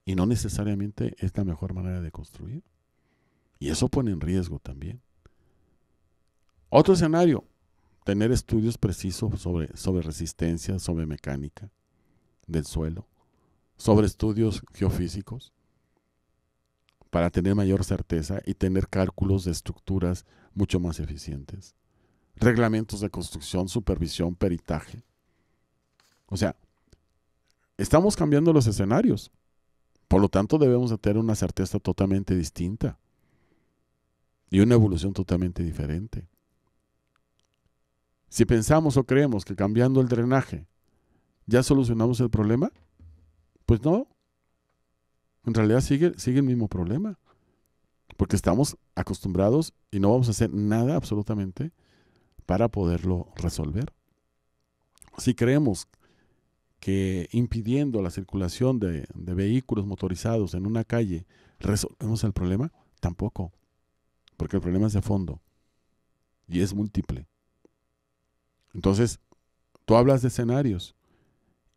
Y no necesariamente es la mejor manera de construir. Y eso pone en riesgo también. Otro escenario, tener estudios precisos sobre, sobre resistencia, sobre mecánica del suelo, sobre estudios geofísicos, para tener mayor certeza y tener cálculos de estructuras mucho más eficientes. Reglamentos de construcción, supervisión, peritaje. O sea, estamos cambiando los escenarios. Por lo tanto, debemos de tener una certeza totalmente distinta y una evolución totalmente diferente. Si pensamos o creemos que cambiando el drenaje ya solucionamos el problema, pues no. En realidad sigue, sigue el mismo problema. Porque estamos acostumbrados y no vamos a hacer nada absolutamente para poderlo resolver. Si creemos que impidiendo la circulación de, vehículos motorizados en una calle, ¿resolvemos el problema? Tampoco, porque el problema es de fondo y es múltiple. Entonces, tú hablas de escenarios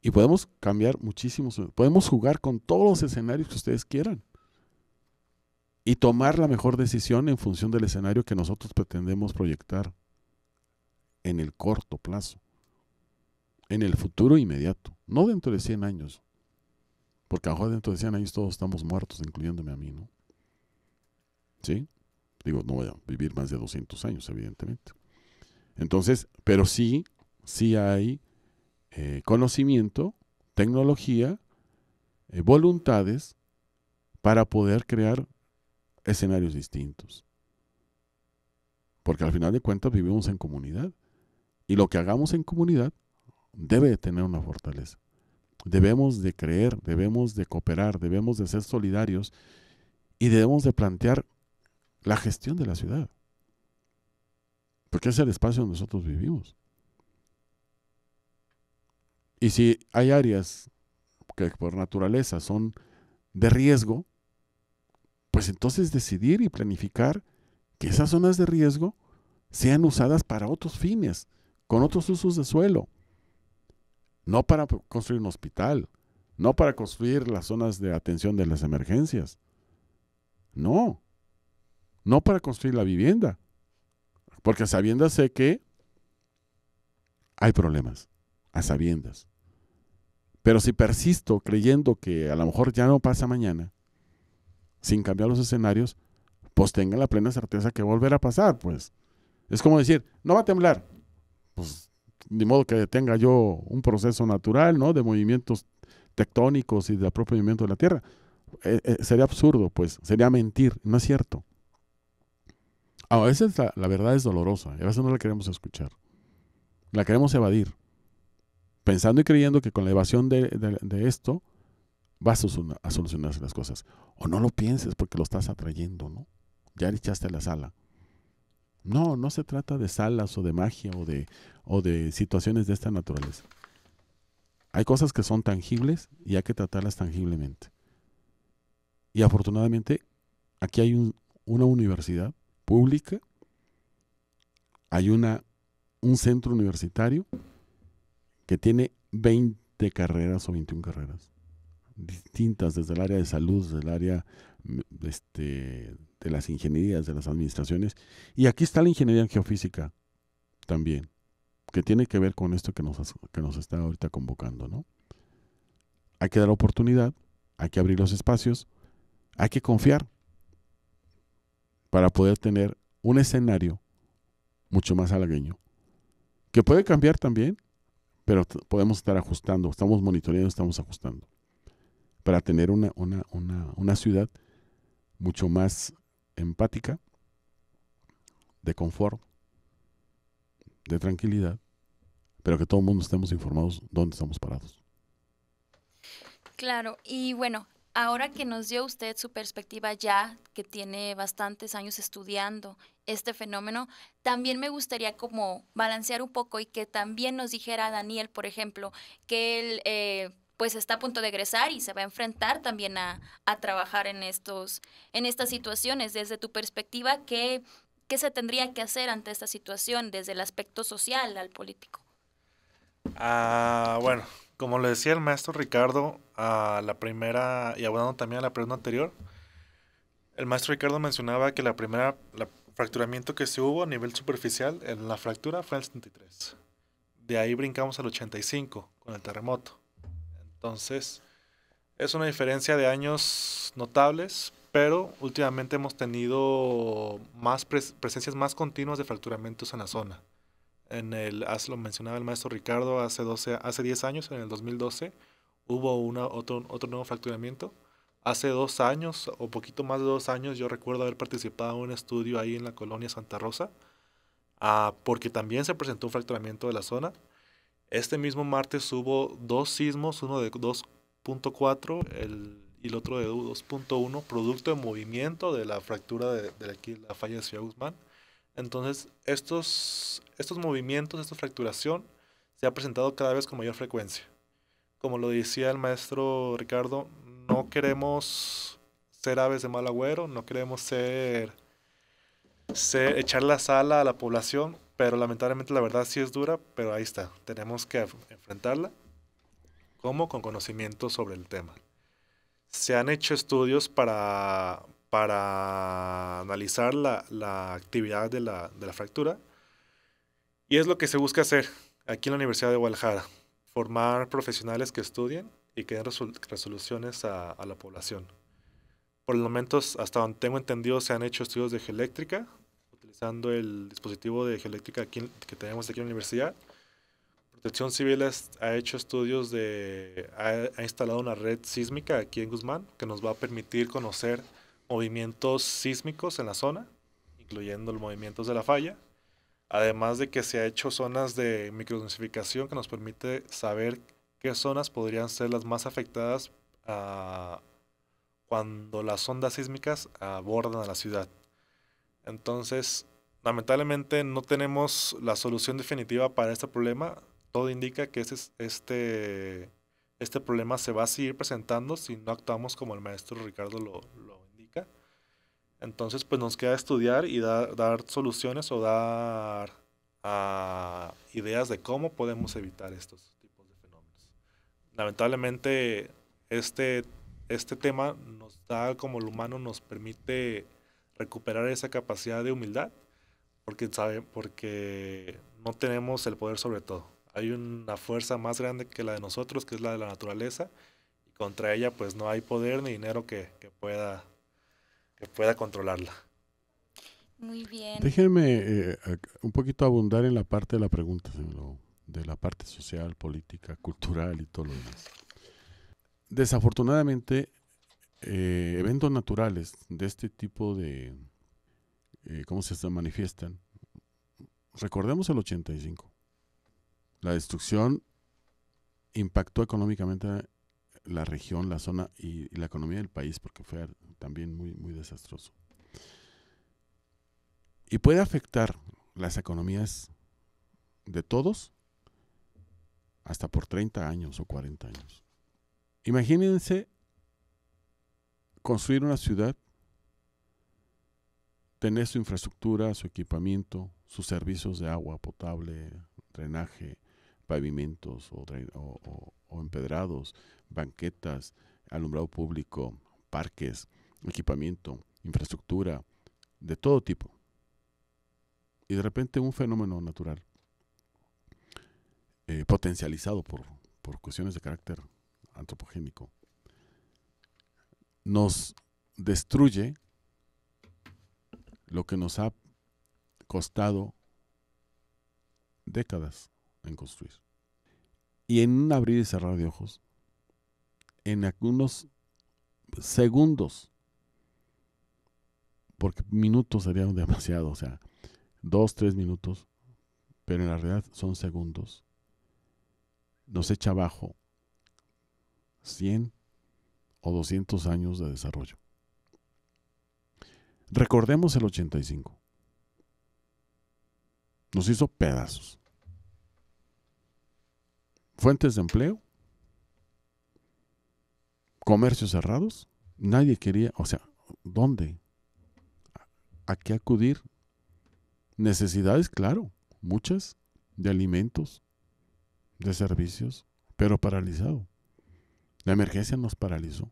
y podemos cambiar muchísimos, podemos jugar con todos los escenarios que ustedes quieran y tomar la mejor decisión en función del escenario que nosotros pretendemos proyectar en el corto plazo, en el futuro inmediato. No dentro de 100 años, porque a dentro de 100 años todos estamos muertos, incluyéndome a mí, ¿no? ¿Sí? Digo, no voy a vivir más de 200 años, evidentemente. Entonces, pero sí, sí hay eh, conocimiento, tecnología, eh, voluntades para poder crear escenarios distintos. Porque al final de cuentas vivimos en comunidad. Y lo que hagamos en comunidad debe tener una fortaleza. Debemos de creer, debemos de cooperar, debemos de ser solidarios y debemos de plantear la gestión de la ciudad. Porque es el espacio donde nosotros vivimos. Y si hay áreas que por naturaleza son de riesgo, pues entonces decidir y planificar que esas zonas de riesgo sean usadas para otros fines, con otros usos de suelo, no para construir un hospital, no para construir las zonas de atención de las emergencias, no, no para construir la vivienda, porque a sabiendas sé que hay problemas, a sabiendas. Pero si persisto creyendo que a lo mejor ya no pasa mañana, sin cambiar los escenarios, pues tenga la plena certeza que volverá a pasar, pues. Es como decir, no va a temblar. Pues de modo que tenga yo un proceso natural, ¿no? De movimientos tectónicos y de propio movimiento de la Tierra. Eh, eh, sería absurdo, pues, sería mentir, no es cierto. A veces la, verdad es dolorosa, y a veces no la queremos escuchar, la queremos evadir, pensando y creyendo que con la evasión de, esto vas a solucionarse las cosas. O no lo pienses porque lo estás atrayendo, ¿no? Ya echaste la sala. No, no se trata de salas o de magia o de, o de situaciones de esta naturaleza. Hay cosas que son tangibles y hay que tratarlas tangiblemente. Y afortunadamente, aquí hay una universidad pública, hay una, un centro universitario que tiene 20 carreras o 21 carreras distintas, desde el área de salud, desde el área este, de las ingenierías, de las administraciones. Y aquí está la ingeniería geofísica también, que tiene que ver con esto que nos, que nos está ahorita convocando, ¿no? Hay que dar oportunidad, hay que abrir los espacios, hay que confiar para poder tener un escenario mucho más halagueño que puede cambiar también, pero podemos estar ajustando, estamos monitoreando, estamos ajustando, para tener una, una, una, una ciudad mucho más empática, de confort, de tranquilidad, pero que todo el mundo estemos informados dónde estamos parados. Claro, y bueno, ahora que nos dio usted su perspectiva ya, que tiene bastantes años estudiando este fenómeno, también me gustaría como balancear un poco y que también nos dijera Daniel, por ejemplo, que él... Eh, pues está a punto de egresar y se va a enfrentar también a, trabajar en, estos, en estas situaciones. Desde tu perspectiva, ¿qué, se tendría que hacer ante esta situación desde el aspecto social al político? Ah, bueno, como le decía el maestro Ricardo a la primera, y abordando también a la pregunta anterior, el maestro Ricardo mencionaba que la primera fracturamiento que se hubo a nivel superficial en la fractura fue el 73. De ahí brincamos al 85 con el terremoto. Entonces, es una diferencia de años notables, pero últimamente hemos tenido más presencias más continuas de fracturamientos en la zona. En el, lo mencionaba el maestro Ricardo, hace, 12, hace 10 años, en el 2012, hubo una, otro, otro nuevo fracturamiento. Hace dos años, o poquito más de dos años, yo recuerdo haber participado en un estudio ahí en la colonia Santa Rosa, ah, porque también se presentó un fracturamiento de la zona. Este mismo martes hubo dos sismos, uno de 2.4 y el otro de 2.1, producto de movimiento de la fractura de, aquí, la falla de Ciudad Guzmán. Entonces, estos, estos movimientos, esta fracturación, se ha presentado cada vez con mayor frecuencia. Como lo decía el maestro Ricardo, no queremos ser aves de mal agüero, no queremos ser, ser echar la sala a la población, pero lamentablemente la verdad sí es dura, pero ahí está. Tenemos que enfrentarla. como Con conocimiento sobre el tema. Se han hecho estudios para, para analizar la, la actividad de la, de la fractura. Y es lo que se busca hacer aquí en la Universidad de Guadalajara. Formar profesionales que estudien y que den resoluciones a, la población. Por el momento, hasta donde tengo entendido, se han hecho estudios de geeléctrica utilizando el dispositivo de geoeléctrica que tenemos aquí en la universidad. Protección Civil ha hecho estudios de. Ha, instalado una red sísmica aquí en Guzmán que nos va a permitir conocer movimientos sísmicos en la zona, incluyendo los movimientos de la falla. Además de que se ha hecho zonas de microdensificación que nos permite saber qué zonas podrían ser las más afectadas ah, cuando las ondas sísmicas abordan a la ciudad. Entonces, lamentablemente no tenemos la solución definitiva para este problema. Todo indica que este, este, este problema se va a seguir presentando si no actuamos como el maestro Ricardo lo, indica. Entonces, pues nos queda estudiar y dar soluciones o dar ah, ideas de cómo podemos evitar estos tipos de fenómenos. Lamentablemente, este, este tema nos da, como el humano, nos permite recuperar esa capacidad de humildad, porque, sabe, porque no tenemos el poder sobre todo. Hay una fuerza más grande que la de nosotros, que es la de la naturaleza, y contra ella pues no hay poder ni dinero que, que pueda, que pueda controlarla. Muy bien. Déjenme eh, un poquito abundar en la parte de la pregunta, de la parte social, política, cultural y todo lo demás. Desafortunadamente, eh, eventos naturales de este tipo de, eh, ¿cómo se manifiestan? Recordemos el 85. La destrucción impactó económicamente la región, la zona y, la economía del país porque fue también muy, muy desastroso. Y puede afectar las economías de todos hasta por 30 años o 40 años. Imagínense construir una ciudad, tener su infraestructura, su equipamiento, sus servicios de agua potable, drenaje, pavimentos o, empedrados, banquetas, alumbrado público, parques, equipamiento, infraestructura, de todo tipo. Y de repente un fenómeno natural, eh, potencializado por cuestiones de carácter antropogénico, nos destruye lo que nos ha costado décadas en construir. Y en un abrir y cerrar de ojos, en algunos segundos, porque minutos serían demasiado, o sea, dos, tres minutos, pero en la realidad son segundos, nos echa abajo 100, o 200 años de desarrollo. Recordemos el 85. Nos hizo pedazos. Fuentes de empleo, comercios cerrados, nadie quería, o sea, ¿dónde? ¿A qué acudir? Necesidades, claro, muchas, de alimentos, de servicios, pero paralizado. La emergencia nos paralizó.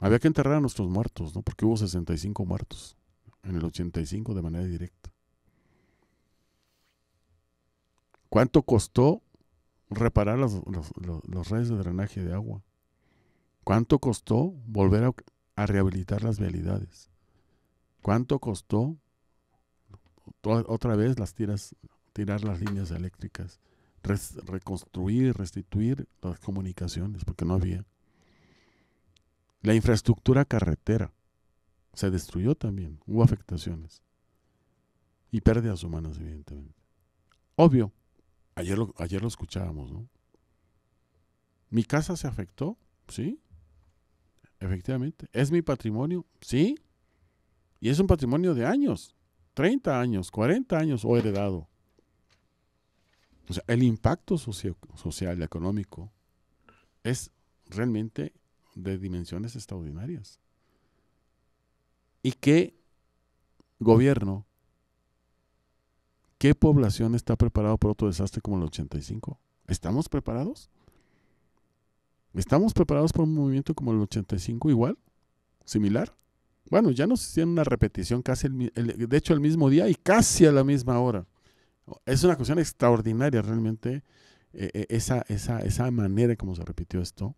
Había que enterrar a nuestros muertos, ¿no? Porque hubo 65 muertos en el 85 de manera directa. ¿Cuánto costó reparar los, redes de drenaje de agua? ¿Cuánto costó volver a, rehabilitar las vialidades? ¿Cuánto costó otra vez las tirar las líneas eléctricas? reconstruir reconstruir, restituir las comunicaciones, porque no había. La infraestructura carretera se destruyó también, hubo afectaciones y pérdidas humanas, evidentemente. Obvio, ayer lo, ayer lo escuchábamos, ¿no? ¿Mi casa se afectó? Sí, efectivamente. ¿Es mi patrimonio? Sí. Y es un patrimonio de años, 30 años, 40 años o heredado. O sea, el impacto socio social, económico, es realmente de dimensiones extraordinarias. ¿Y qué gobierno, qué población está preparado para otro desastre como el 85? ¿Estamos preparados? ¿Estamos preparados para un movimiento como el 85 igual? ¿Similar? Bueno, ya nos hicieron una repetición casi, de hecho, el mismo día y casi a la misma hora. Es una cuestión extraordinaria realmente eh, eh, esa, esa, esa manera como se repitió esto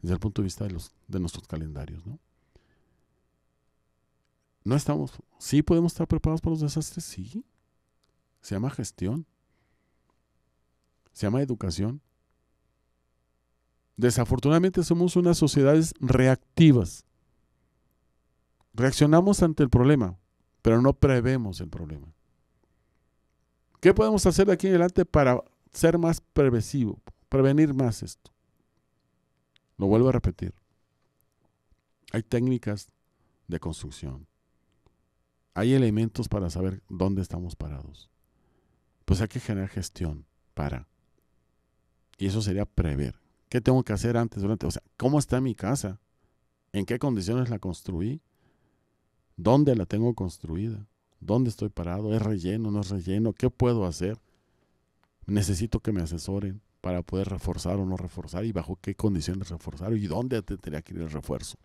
desde el punto de vista de, nuestros calendarios. ¿no? no estamos, sí podemos estar preparados para los desastres, sí. Se llama gestión. Se llama educación. Desafortunadamente somos unas sociedades reactivas. Reaccionamos ante el problema, pero no prevemos el problema. ¿Qué podemos hacer de aquí en adelante para ser más prevesivo, prevenir más esto? Lo vuelvo a repetir. Hay técnicas de construcción. Hay elementos para saber dónde estamos parados. Pues hay que generar gestión para. Y eso sería prever. ¿Qué tengo que hacer antes, durante? O sea, ¿cómo está mi casa? ¿En qué condiciones la construí? ¿Dónde la tengo construida? ¿Dónde estoy parado? ¿Es relleno? ¿No es relleno? ¿Qué puedo hacer? Necesito que me asesoren para poder reforzar o no reforzar y bajo qué condiciones reforzar y dónde tendría que ir el refuerzo.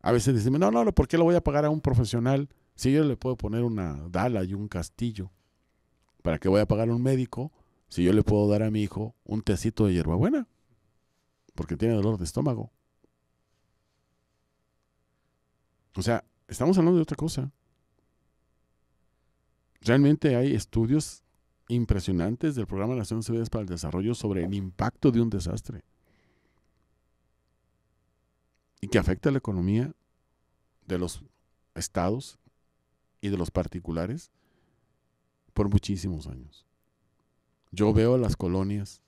A veces dicen, no, no, ¿por qué lo voy a pagar a un profesional si yo le puedo poner una dala y un castillo? ¿Para qué voy a pagar a un médico si yo le puedo dar a mi hijo un tecito de hierbabuena? Porque tiene dolor de estómago. O sea, estamos hablando de otra cosa. Realmente hay estudios impresionantes del Programa de Naciones Unidas para el Desarrollo sobre el impacto de un desastre y que afecta a la economía de los estados y de los particulares por muchísimos años. Yo veo las colonias,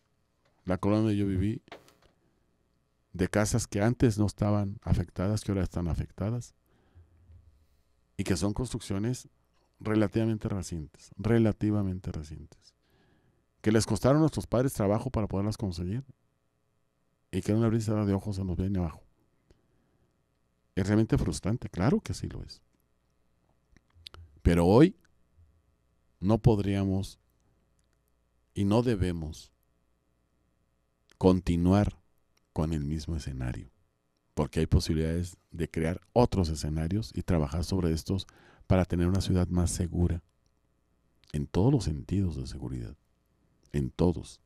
la colonia donde yo viví, de casas que antes no estaban afectadas, que ahora están afectadas, y que son construcciones relativamente recientes, relativamente recientes, que les costaron a nuestros padres trabajo para poderlas conseguir y que en una brisa de ojos se nos viene abajo. Es realmente frustrante, claro que sí lo es. Pero hoy no podríamos y no debemos continuar con el mismo escenario porque hay posibilidades de crear otros escenarios y trabajar sobre estos para tener una ciudad más segura, en todos los sentidos de seguridad, en todos,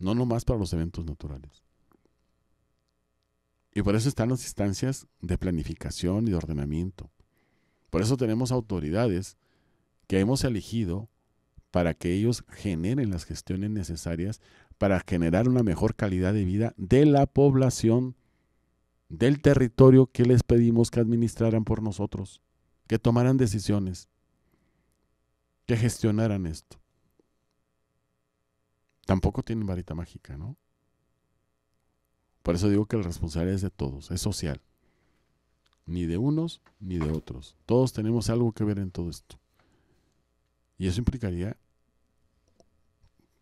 no nomás para los eventos naturales. Y por eso están las instancias de planificación y de ordenamiento. Por eso tenemos autoridades que hemos elegido para que ellos generen las gestiones necesarias para generar una mejor calidad de vida de la población del territorio que les pedimos que administraran por nosotros, que tomaran decisiones, que gestionaran esto. Tampoco tienen varita mágica, ¿no? Por eso digo que la responsabilidad es de todos, es social. Ni de unos ni de otros. Todos tenemos algo que ver en todo esto. Y eso implicaría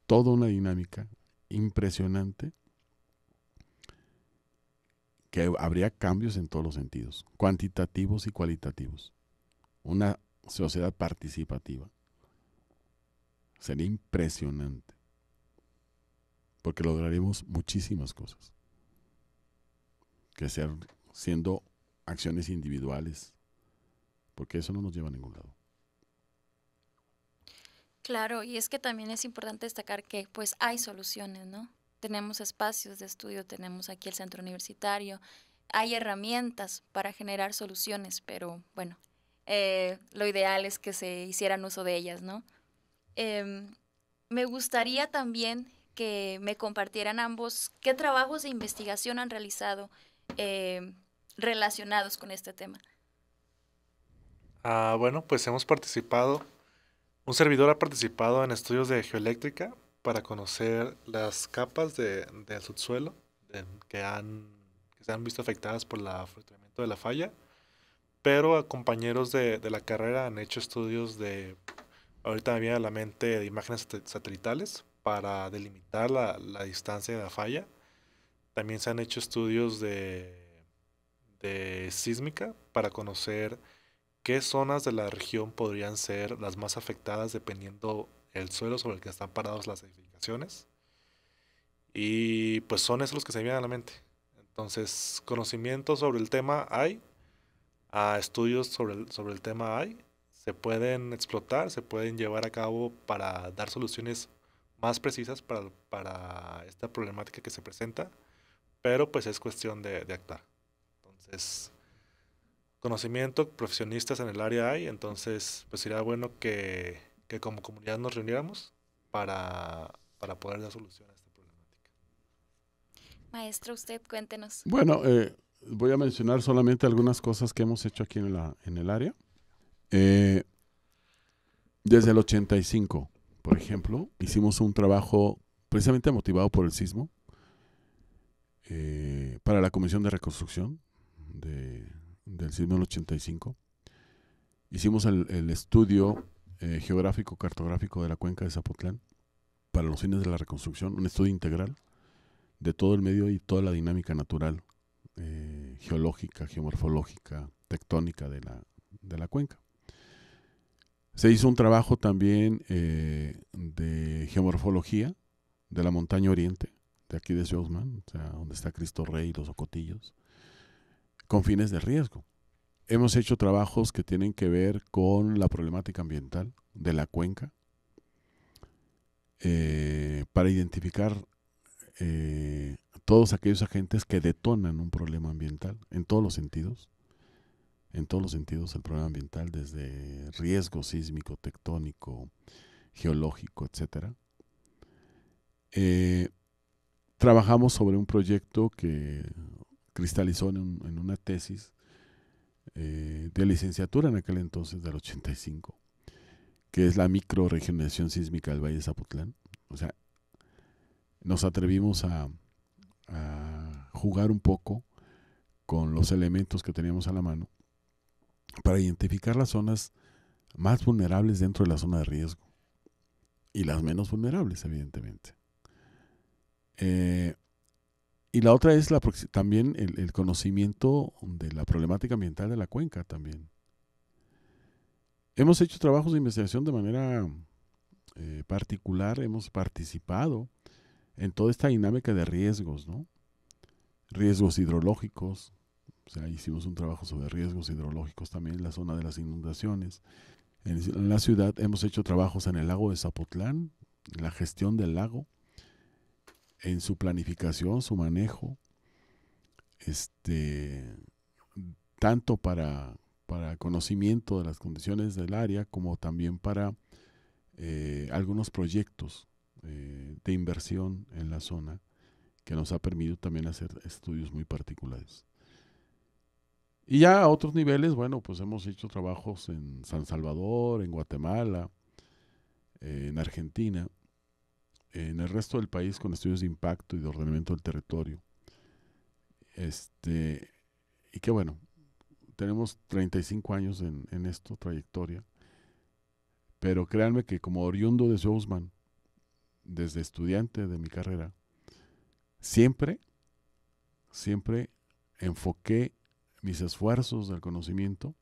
toda una dinámica impresionante que habría cambios en todos los sentidos, cuantitativos y cualitativos. Una sociedad participativa. Sería impresionante, porque lograremos muchísimas cosas, que sean, siendo acciones individuales, porque eso no nos lleva a ningún lado. Claro, y es que también es importante destacar que pues hay soluciones, ¿no? tenemos espacios de estudio, tenemos aquí el centro universitario, hay herramientas para generar soluciones, pero bueno, eh, lo ideal es que se hicieran uso de ellas, ¿no? Em, me gustaría también que me compartieran ambos qué trabajos de investigación han realizado em, relacionados con este tema. Ah, bueno, pues hemos participado, un servidor ha participado en estudios de geoeléctrica para conocer las capas de, del subsuelo que, han, que se han visto afectadas por el afectamiento de la falla, pero compañeros de, de la carrera han hecho estudios de, ahorita me a la mente, de imágenes satelitales para delimitar la, la distancia de la falla. También se han hecho estudios de, de sísmica para conocer qué zonas de la región podrían ser las más afectadas dependiendo el suelo sobre el que están parados las edificaciones. Y pues son esos los que se vienen a la mente. Entonces, conocimiento sobre el tema hay, a estudios sobre el, sobre el tema hay, se pueden explotar, se pueden llevar a cabo para dar soluciones más precisas para, para esta problemática que se presenta, pero pues es cuestión de, de actuar. Entonces, conocimiento, profesionistas en el área hay, entonces pues sería bueno que que como comunidad nos reuniéramos para, poder dar solución a esta problemática. Maestro, usted cuéntenos. Bueno, eh, voy a mencionar solamente algunas cosas que hemos hecho aquí en, la, en el área. Eh, desde el 85, por ejemplo, hicimos un trabajo precisamente motivado por el sismo eh, para la Comisión de Reconstrucción de, del sismo del 85. Hicimos el, el estudio eh, geográfico cartográfico de la cuenca de Zapotlán para los fines de la reconstrucción, un estudio integral de todo el medio y toda la dinámica natural, eh, geológica, geomorfológica, tectónica de la, cuenca. Se hizo un trabajo también eh, de geomorfología de la montaña oriente, de aquí de Seosman, donde está Cristo Rey y los Ocotillos, con fines de riesgo. Hemos hecho trabajos que tienen que ver con la problemática ambiental de la cuenca eh, para identificar eh, todos aquellos agentes que detonan un problema ambiental en todos los sentidos. En todos los sentidos el problema ambiental, desde riesgo sísmico, tectónico, geológico, etc. Eh, trabajamos sobre un proyecto que cristalizó en una tesis eh, de licenciatura en aquel entonces del 85, que es la microregeneración sísmica del Valle de Zapotlán. O sea, nos atrevimos a, jugar un poco con los elementos que teníamos a la mano para identificar las zonas más vulnerables dentro de la zona de riesgo y las menos vulnerables, evidentemente. Eh, y la otra es también el, conocimiento de la problemática ambiental de la cuenca también. Hemos hecho trabajos de investigación de manera eh, particular, hemos participado en toda esta dinámica de riesgos, ¿no? Riesgos hidrológicos, o sea, hicimos un trabajo sobre riesgos hidrológicos también en la zona de las inundaciones. En la ciudad hemos hecho trabajos en el lago de Zapotlán, en la gestión del lago, en su planificación, su manejo, este, tanto para, conocimiento de las condiciones del área como también para eh, algunos proyectos eh, de inversión en la zona que nos ha permitido también hacer estudios muy particulares. Y ya a otros niveles, bueno, pues hemos hecho trabajos en San Salvador, en Guatemala, eh, en Argentina, en el resto del país con estudios de impacto y de ordenamiento del territorio. Este, y que bueno, tenemos 35 años en, en esto, trayectoria, pero créanme que como oriundo de Guzmán, desde estudiante de mi carrera, siempre, siempre enfoqué mis esfuerzos del conocimiento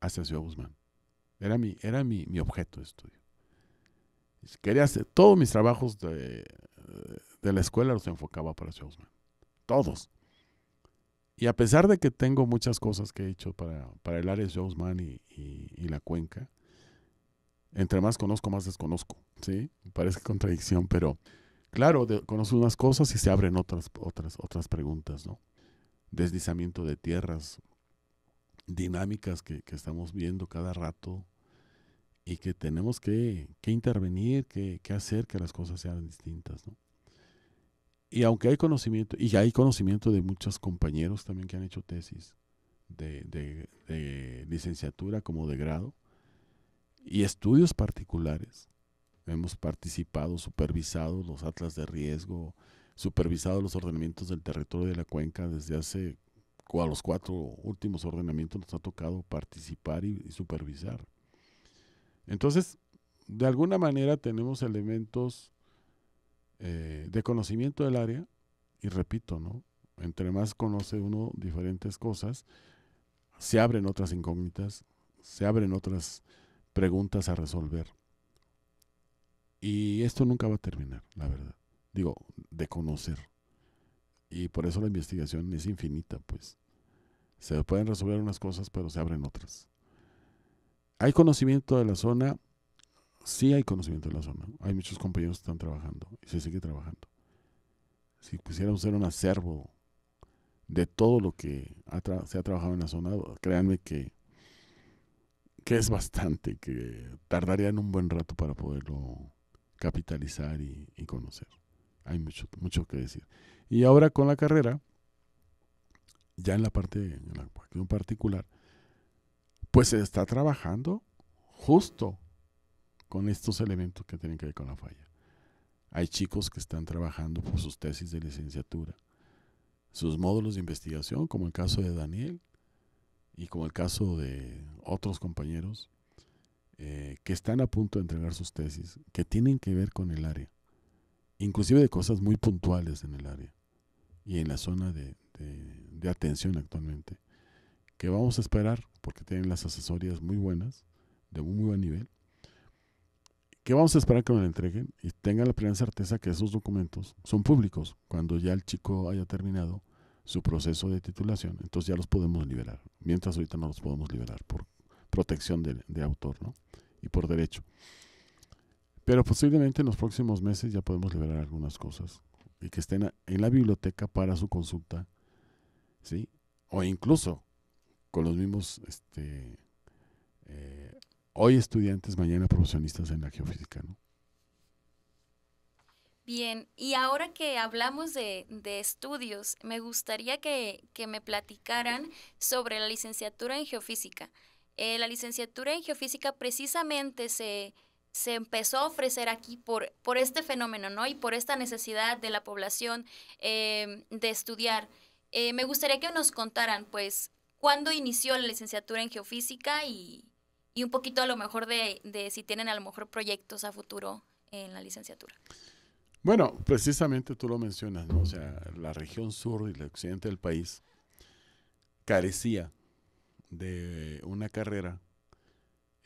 hacia Ciudad Guzmán. Era mi, era mi, mi objeto de estudio. Quería hacer todos mis trabajos de, la escuela los enfocaba para Schausman, Todos. Y a pesar de que tengo muchas cosas que he hecho para, el área de y, y, la cuenca, entre más conozco, más desconozco. ¿sí? Parece contradicción, pero claro, conozco unas cosas y se abren otras, otras, otras preguntas. ¿no? Deslizamiento de tierras, dinámicas que, que estamos viendo cada rato, y que tenemos que, intervenir, que, hacer que las cosas sean distintas. Y aunque hay conocimiento, y hay conocimiento de muchos compañeros también que han hecho tesis de, licenciatura como de grado, y estudios particulares, hemos participado, supervisado los atlas de riesgo, supervisado los ordenamientos del territorio de la cuenca desde hace a los cuatro últimos ordenamientos nos ha tocado participar y supervisar. Entonces, de alguna manera tenemos elementos eh, de conocimiento del área y repito, ¿no? Entre más conoce uno diferentes cosas, se abren otras incógnitas, se abren otras preguntas a resolver. Y esto nunca va a terminar, la verdad. Digo, de conocer. Y por eso la investigación es infinita, pues. Se pueden resolver unas cosas, pero se abren otras. ¿Hay conocimiento de la zona? Sí hay conocimiento de la zona. Hay muchos compañeros que están trabajando y se sigue trabajando. Si pusiéramos ser un acervo de todo lo que se ha trabajado en la zona, créanme que, que es bastante, que tardaría en un buen rato para poderlo capitalizar y, conocer. Hay mucho, mucho que decir. Y ahora con la carrera, ya en la parte, en la en particular, pues se está trabajando justo con estos elementos que tienen que ver con la falla. Hay chicos que están trabajando por sus tesis de licenciatura, sus módulos de investigación, como el caso de Daniel y como el caso de otros compañeros, eh, que están a punto de entregar sus tesis, que tienen que ver con el área, inclusive de cosas muy puntuales en el área y en la zona de atención actualmente que vamos a esperar, porque tienen las asesorías muy buenas, de un muy buen nivel, que vamos a esperar que me la entreguen y tengan la plena certeza que esos documentos son públicos cuando ya el chico haya terminado su proceso de titulación. Entonces ya los podemos liberar. Mientras ahorita no los podemos liberar por protección de, de autor ¿no? y por derecho. Pero posiblemente en los próximos meses ya podemos liberar algunas cosas y que estén en la biblioteca para su consulta. ¿sí? O incluso con los mismos este, eh, hoy estudiantes, mañana profesionistas en la geofísica, ¿no? Bien, y ahora que hablamos de, estudios, me gustaría que, me platicaran sobre la licenciatura en geofísica. Eh, la licenciatura en geofísica precisamente se, empezó a ofrecer aquí por, por este fenómeno, ¿no? Y por esta necesidad de la población eh, de estudiar. me gustaría que nos contaran, pues, cuándo inició la licenciatura en geofísica y, y un poquito a lo mejor de, si tienen a lo mejor proyectos a futuro en la licenciatura. Bueno, precisamente tú lo mencionas, ¿no? O sea, la región sur y el occidente del país carecía de una carrera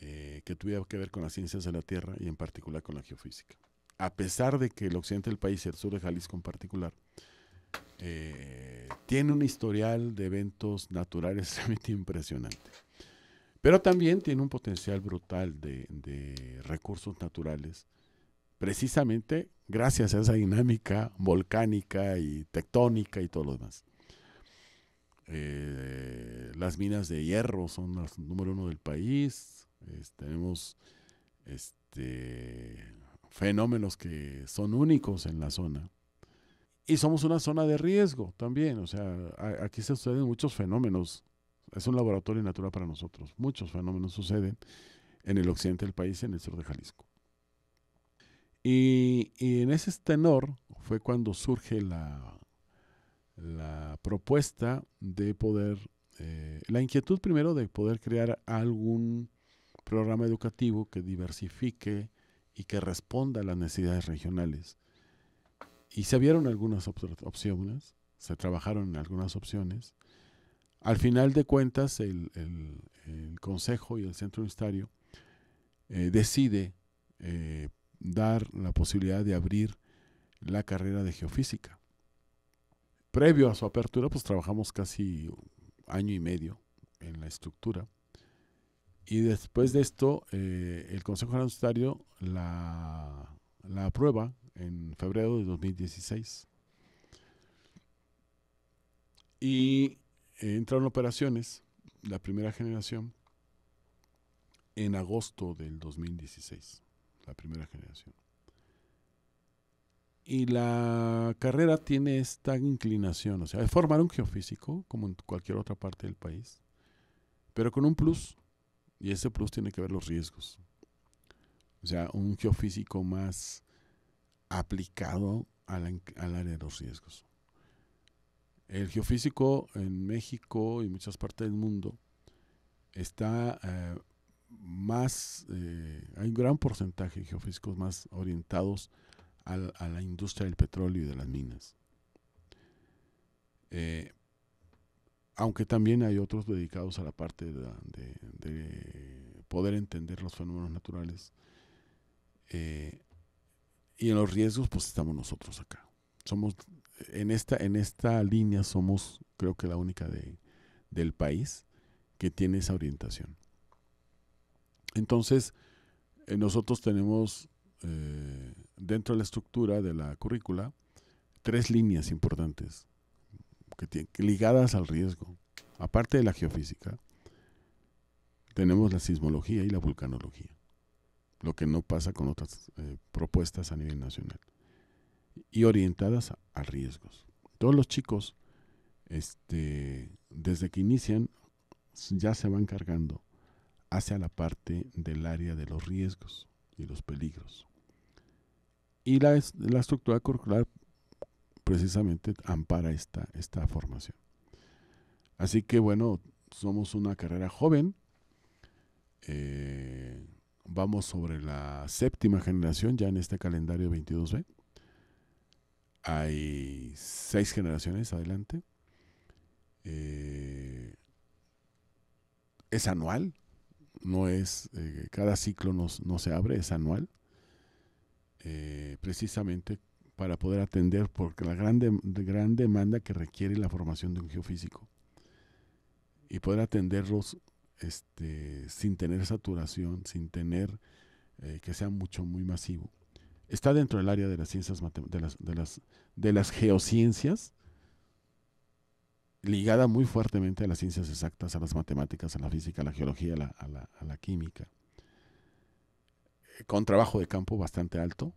eh, que tuviera que ver con las ciencias de la Tierra y en particular con la geofísica. A pesar de que el occidente del país y el sur de Jalisco en particular eh, tiene un historial de eventos naturales realmente impresionante. Pero también tiene un potencial brutal de, recursos naturales, precisamente gracias a esa dinámica volcánica y tectónica y todo lo demás. Eh, las minas de hierro son las número uno del país. tenemos este, fenómenos que son únicos en la zona. Y somos una zona de riesgo también, o sea, aquí se suceden muchos fenómenos. Es un laboratorio natural para nosotros. Muchos fenómenos suceden en el occidente del país, en el sur de Jalisco. Y, en ese tenor fue cuando surge la, la propuesta de poder, eh, la inquietud primero de poder crear algún programa educativo que diversifique y que responda a las necesidades regionales y se vieron algunas opciones, se trabajaron en algunas opciones. Al final de cuentas, el, Consejo y el Centro Universitario eh, decide eh, dar la posibilidad de abrir la carrera de geofísica. Previo a su apertura, pues trabajamos casi año y medio en la estructura. Y después de esto, eh, el Consejo Universitario la aprueba en febrero de 2016. Y entraron operaciones, la primera generación, en agosto del 2016, la primera generación. Y la carrera tiene esta inclinación, o sea, es formar un geofísico, como en cualquier otra parte del país, pero con un plus, y ese plus tiene que ver los riesgos. O sea, un geofísico más aplicado al, área de los riesgos. El geofísico en México y muchas partes del mundo está eh, más, eh, hay un gran porcentaje de geofísicos más orientados a la industria del petróleo y de las minas. Eh, aunque también hay otros dedicados a la parte de, poder entender los fenómenos naturales. Y en los riesgos, pues estamos nosotros acá. Somos, en esta, en esta línea somos, creo que la única de, del país que tiene esa orientación. Entonces, eh, nosotros tenemos eh, dentro de la estructura de la currícula tres líneas importantes que ligadas al riesgo. Aparte de la geofísica, tenemos la sismología y la vulcanología lo que no pasa con otras eh, propuestas a nivel nacional y orientadas a, riesgos. Todos los chicos, este, desde que inician, ya se van cargando hacia la parte del área de los riesgos y los peligros. Y la, estructura curricular precisamente ampara esta, esta formación. Así que bueno, somos una carrera joven, eh, vamos sobre la séptima generación ya en este calendario 22B. Hay seis generaciones adelante. Eh, es anual, no es, eh, cada ciclo no se abre, es anual. Eh, precisamente para poder atender porque la gran demanda que requiere la formación de un geofísico y poder atenderlos este, sin tener saturación, sin tener eh, que sea mucho, muy masivo. Está dentro del área de las ciencias de las, de las, geociencias, ligada muy fuertemente a las ciencias exactas, a las matemáticas, a la física, a la geología, a la, a la química. Con trabajo de campo bastante alto,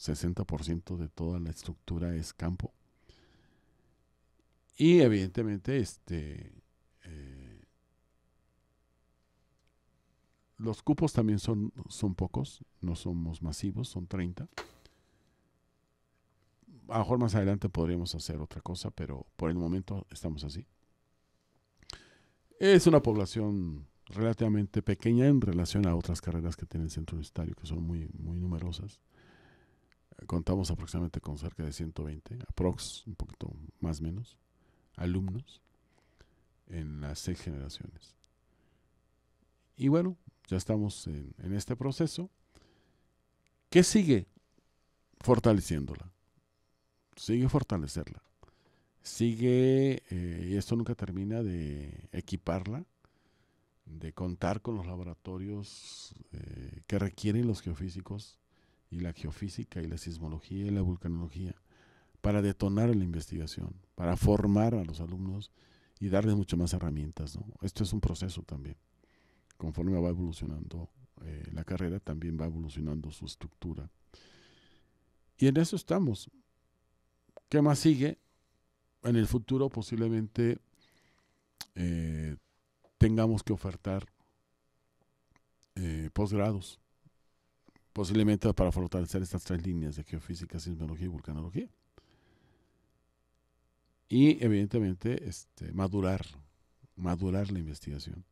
60% de toda la estructura es campo. Y evidentemente, este, los cupos también son, son pocos, no somos masivos, son 30. A lo mejor más adelante podríamos hacer otra cosa, pero por el momento estamos así. Es una población relativamente pequeña en relación a otras carreras que tiene el centro universitario, que son muy, muy numerosas. Contamos aproximadamente con cerca de 120, aprox, un poquito más menos, alumnos en las seis generaciones. Y bueno, ya estamos en, este proceso. que sigue? Fortaleciéndola. Sigue fortalecerla. Sigue, eh, y esto nunca termina, de equiparla, de contar con los laboratorios eh, que requieren los geofísicos y la geofísica y la sismología y la vulcanología para detonar la investigación, para formar a los alumnos y darles mucho más herramientas. Esto es un proceso también conforme va evolucionando eh, la carrera, también va evolucionando su estructura. Y en eso estamos. ¿Qué más sigue? En el futuro posiblemente eh, tengamos que ofertar eh, posgrados, posiblemente para fortalecer estas tres líneas de geofísica, sismología y vulcanología. Y evidentemente este, madurar, madurar la investigación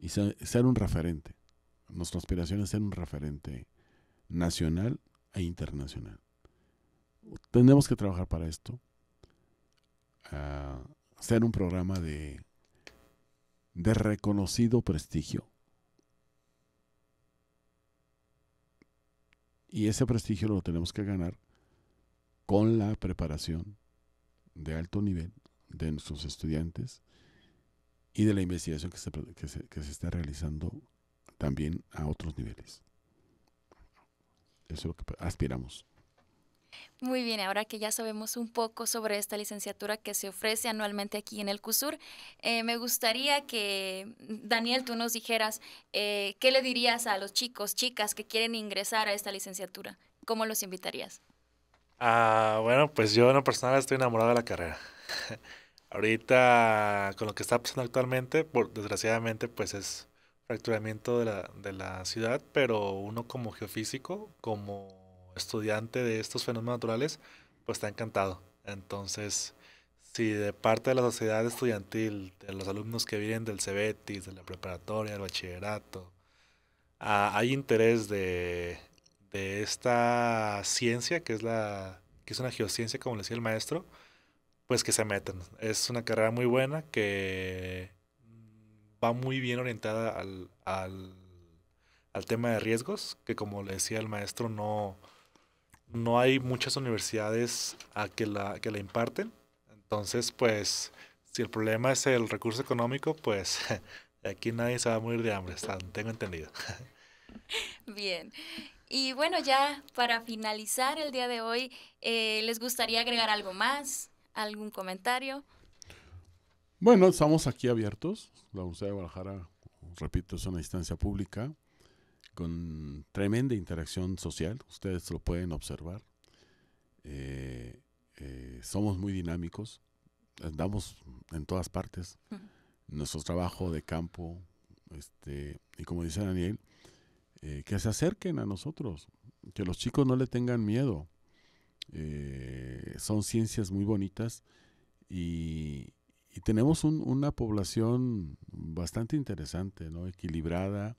y ser un referente. Nuestra aspiración es ser un referente nacional e internacional. Tenemos que trabajar para esto. Ah, ser un programa de, de reconocido prestigio. Y ese prestigio lo tenemos que ganar con la preparación de alto nivel de nuestros estudiantes y de la investigación que se, está realizando también a otros niveles. Eso es lo que aspiramos. Muy bien, ahora que ya sabemos un poco sobre esta licenciatura que se ofrece anualmente aquí en el CUSUR, eh, me gustaría que, Daniel, tú nos dijeras eh, qué le dirías a los chicos, chicas que quieren ingresar a esta licenciatura. ¿Cómo los invitarías? Ah, bueno, pues yo en lo personal estoy enamorado de la carrera. Ahorita, con lo que está pasando actualmente, desgraciadamente, pues es fracturamiento de la, ciudad, pero uno como geofísico, como estudiante de estos fenómenos naturales, pues está encantado. Entonces, si de parte de la sociedad estudiantil, de los alumnos que vienen del CEBETIS, de la preparatoria, del bachillerato, ah, hay interés de, esta ciencia, que es, la, que es una geociencia, como le decía el maestro, pues que se metan. Es una carrera muy buena que va muy bien orientada al, al, tema de riesgos, que como le decía el maestro, no, no hay muchas universidades a que la, que la imparten. Entonces, pues, si el problema es el recurso económico, pues aquí nadie se va a morir de hambre, tengo entendido. Bien. Y bueno, ya para finalizar el día de hoy, eh, ¿les gustaría agregar algo más? ¿Algún comentario? Bueno, estamos aquí abiertos. La Universidad de Guadalajara, repito, es una instancia pública con tremenda interacción social. Ustedes lo pueden observar. Eh, eh, somos muy dinámicos. Andamos en todas partes. Nuestro trabajo de campo, este, y como dice Daniel, eh, que se acerquen a nosotros, que los chicos no le tengan miedo. Eh, son ciencias muy bonitas y, tenemos una población bastante interesante, ¿no? equilibrada,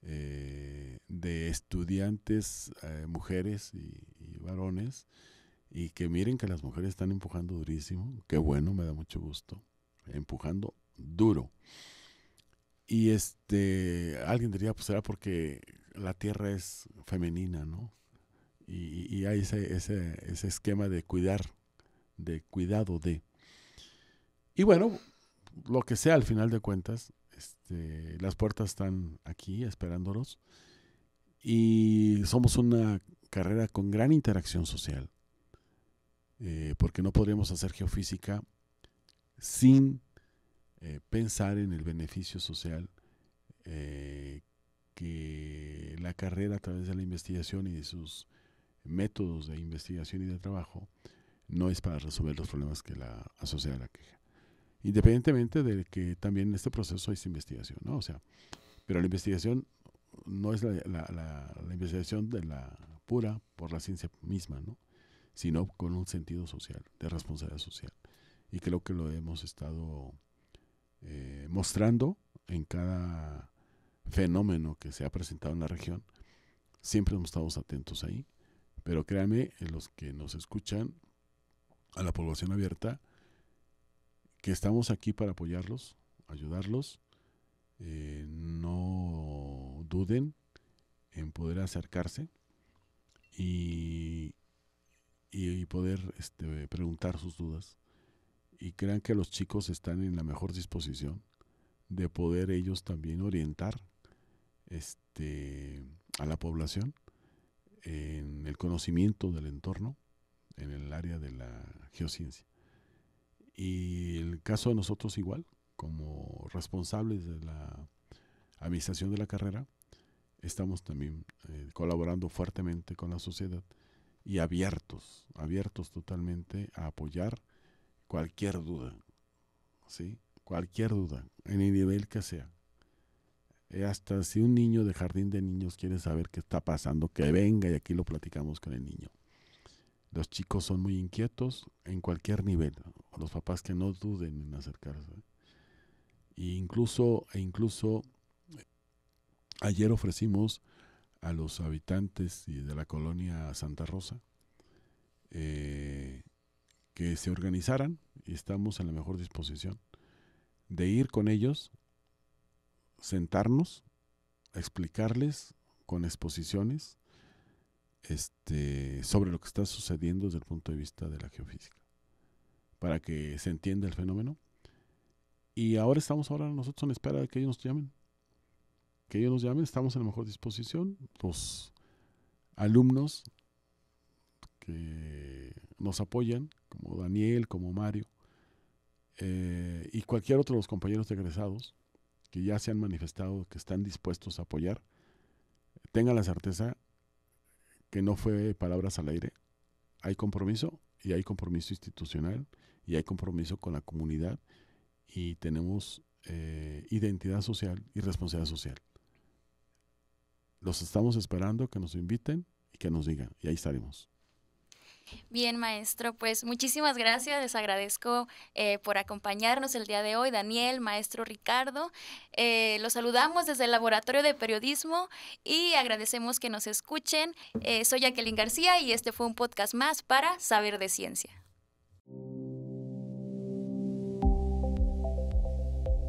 eh, de estudiantes, eh, mujeres y, varones, y que miren que las mujeres están empujando durísimo, qué bueno, me da mucho gusto, empujando duro. Y este, alguien diría, pues será porque la tierra es femenina, ¿no? y, hay ese, ese, ese, esquema de cuidar, de cuidado de. Y bueno, lo que sea al final de cuentas, este, las puertas están aquí esperándolos y somos una carrera con gran interacción social, eh, porque no podríamos hacer geofísica sin eh, pensar en el beneficio social eh, que la carrera a través de la investigación y de sus métodos de investigación y de trabajo no es para resolver los problemas que la asocia la queja. Independientemente de que también en este proceso hay investigación, ¿no? O sea, pero la investigación no es la, investigación de la pura por la ciencia misma, ¿no? Sino con un sentido social, de responsabilidad social. Y creo que lo hemos estado eh, mostrando en cada fenómeno que se ha presentado en la región. Siempre hemos estado atentos ahí pero créanme, los que nos escuchan, a la población abierta, que estamos aquí para apoyarlos, ayudarlos. Eh, no duden en poder acercarse y, poder este, preguntar sus dudas. Y crean que los chicos están en la mejor disposición de poder ellos también orientar este, a la población en el conocimiento del entorno, en el área de la geociencia. Y el caso de nosotros igual, como responsables de la administración de la carrera, estamos también eh, colaborando fuertemente con la sociedad y abiertos, abiertos totalmente a apoyar cualquier duda, ¿sí? Cualquier duda, en el nivel que sea, eh, hasta si un niño de jardín de niños quiere saber qué está pasando, que venga y aquí lo platicamos con el niño. Los chicos son muy inquietos en cualquier nivel. Los papás que no duden en acercarse. E incluso, e incluso ayer ofrecimos a los habitantes de la colonia Santa Rosa eh, que se organizaran y estamos en la mejor disposición de ir con ellos sentarnos, explicarles con exposiciones este, sobre lo que está sucediendo desde el punto de vista de la geofísica, para que se entienda el fenómeno. Y ahora estamos ahora nosotros en espera de que ellos nos llamen. Que ellos nos llamen, estamos en la mejor disposición. Los alumnos que nos apoyan, como Daniel, como Mario, eh, y cualquier otro de los compañeros egresados, que ya se han manifestado que están dispuestos a apoyar, tengan la certeza que no fue palabras al aire. Hay compromiso y hay compromiso institucional y hay compromiso con la comunidad y tenemos eh, identidad social y responsabilidad social. Los estamos esperando que nos inviten y que nos digan y ahí estaremos. Bien, maestro, pues muchísimas gracias. Les agradezco eh, por acompañarnos el día de hoy, Daniel, maestro Ricardo. Eh, los saludamos desde el Laboratorio de Periodismo y agradecemos que nos escuchen. Eh, soy Jacqueline García y este fue un podcast más para Saber de Ciencia.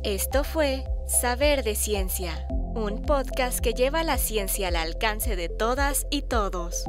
Esto fue Saber de Ciencia, un podcast que lleva la ciencia al alcance de todas y todos.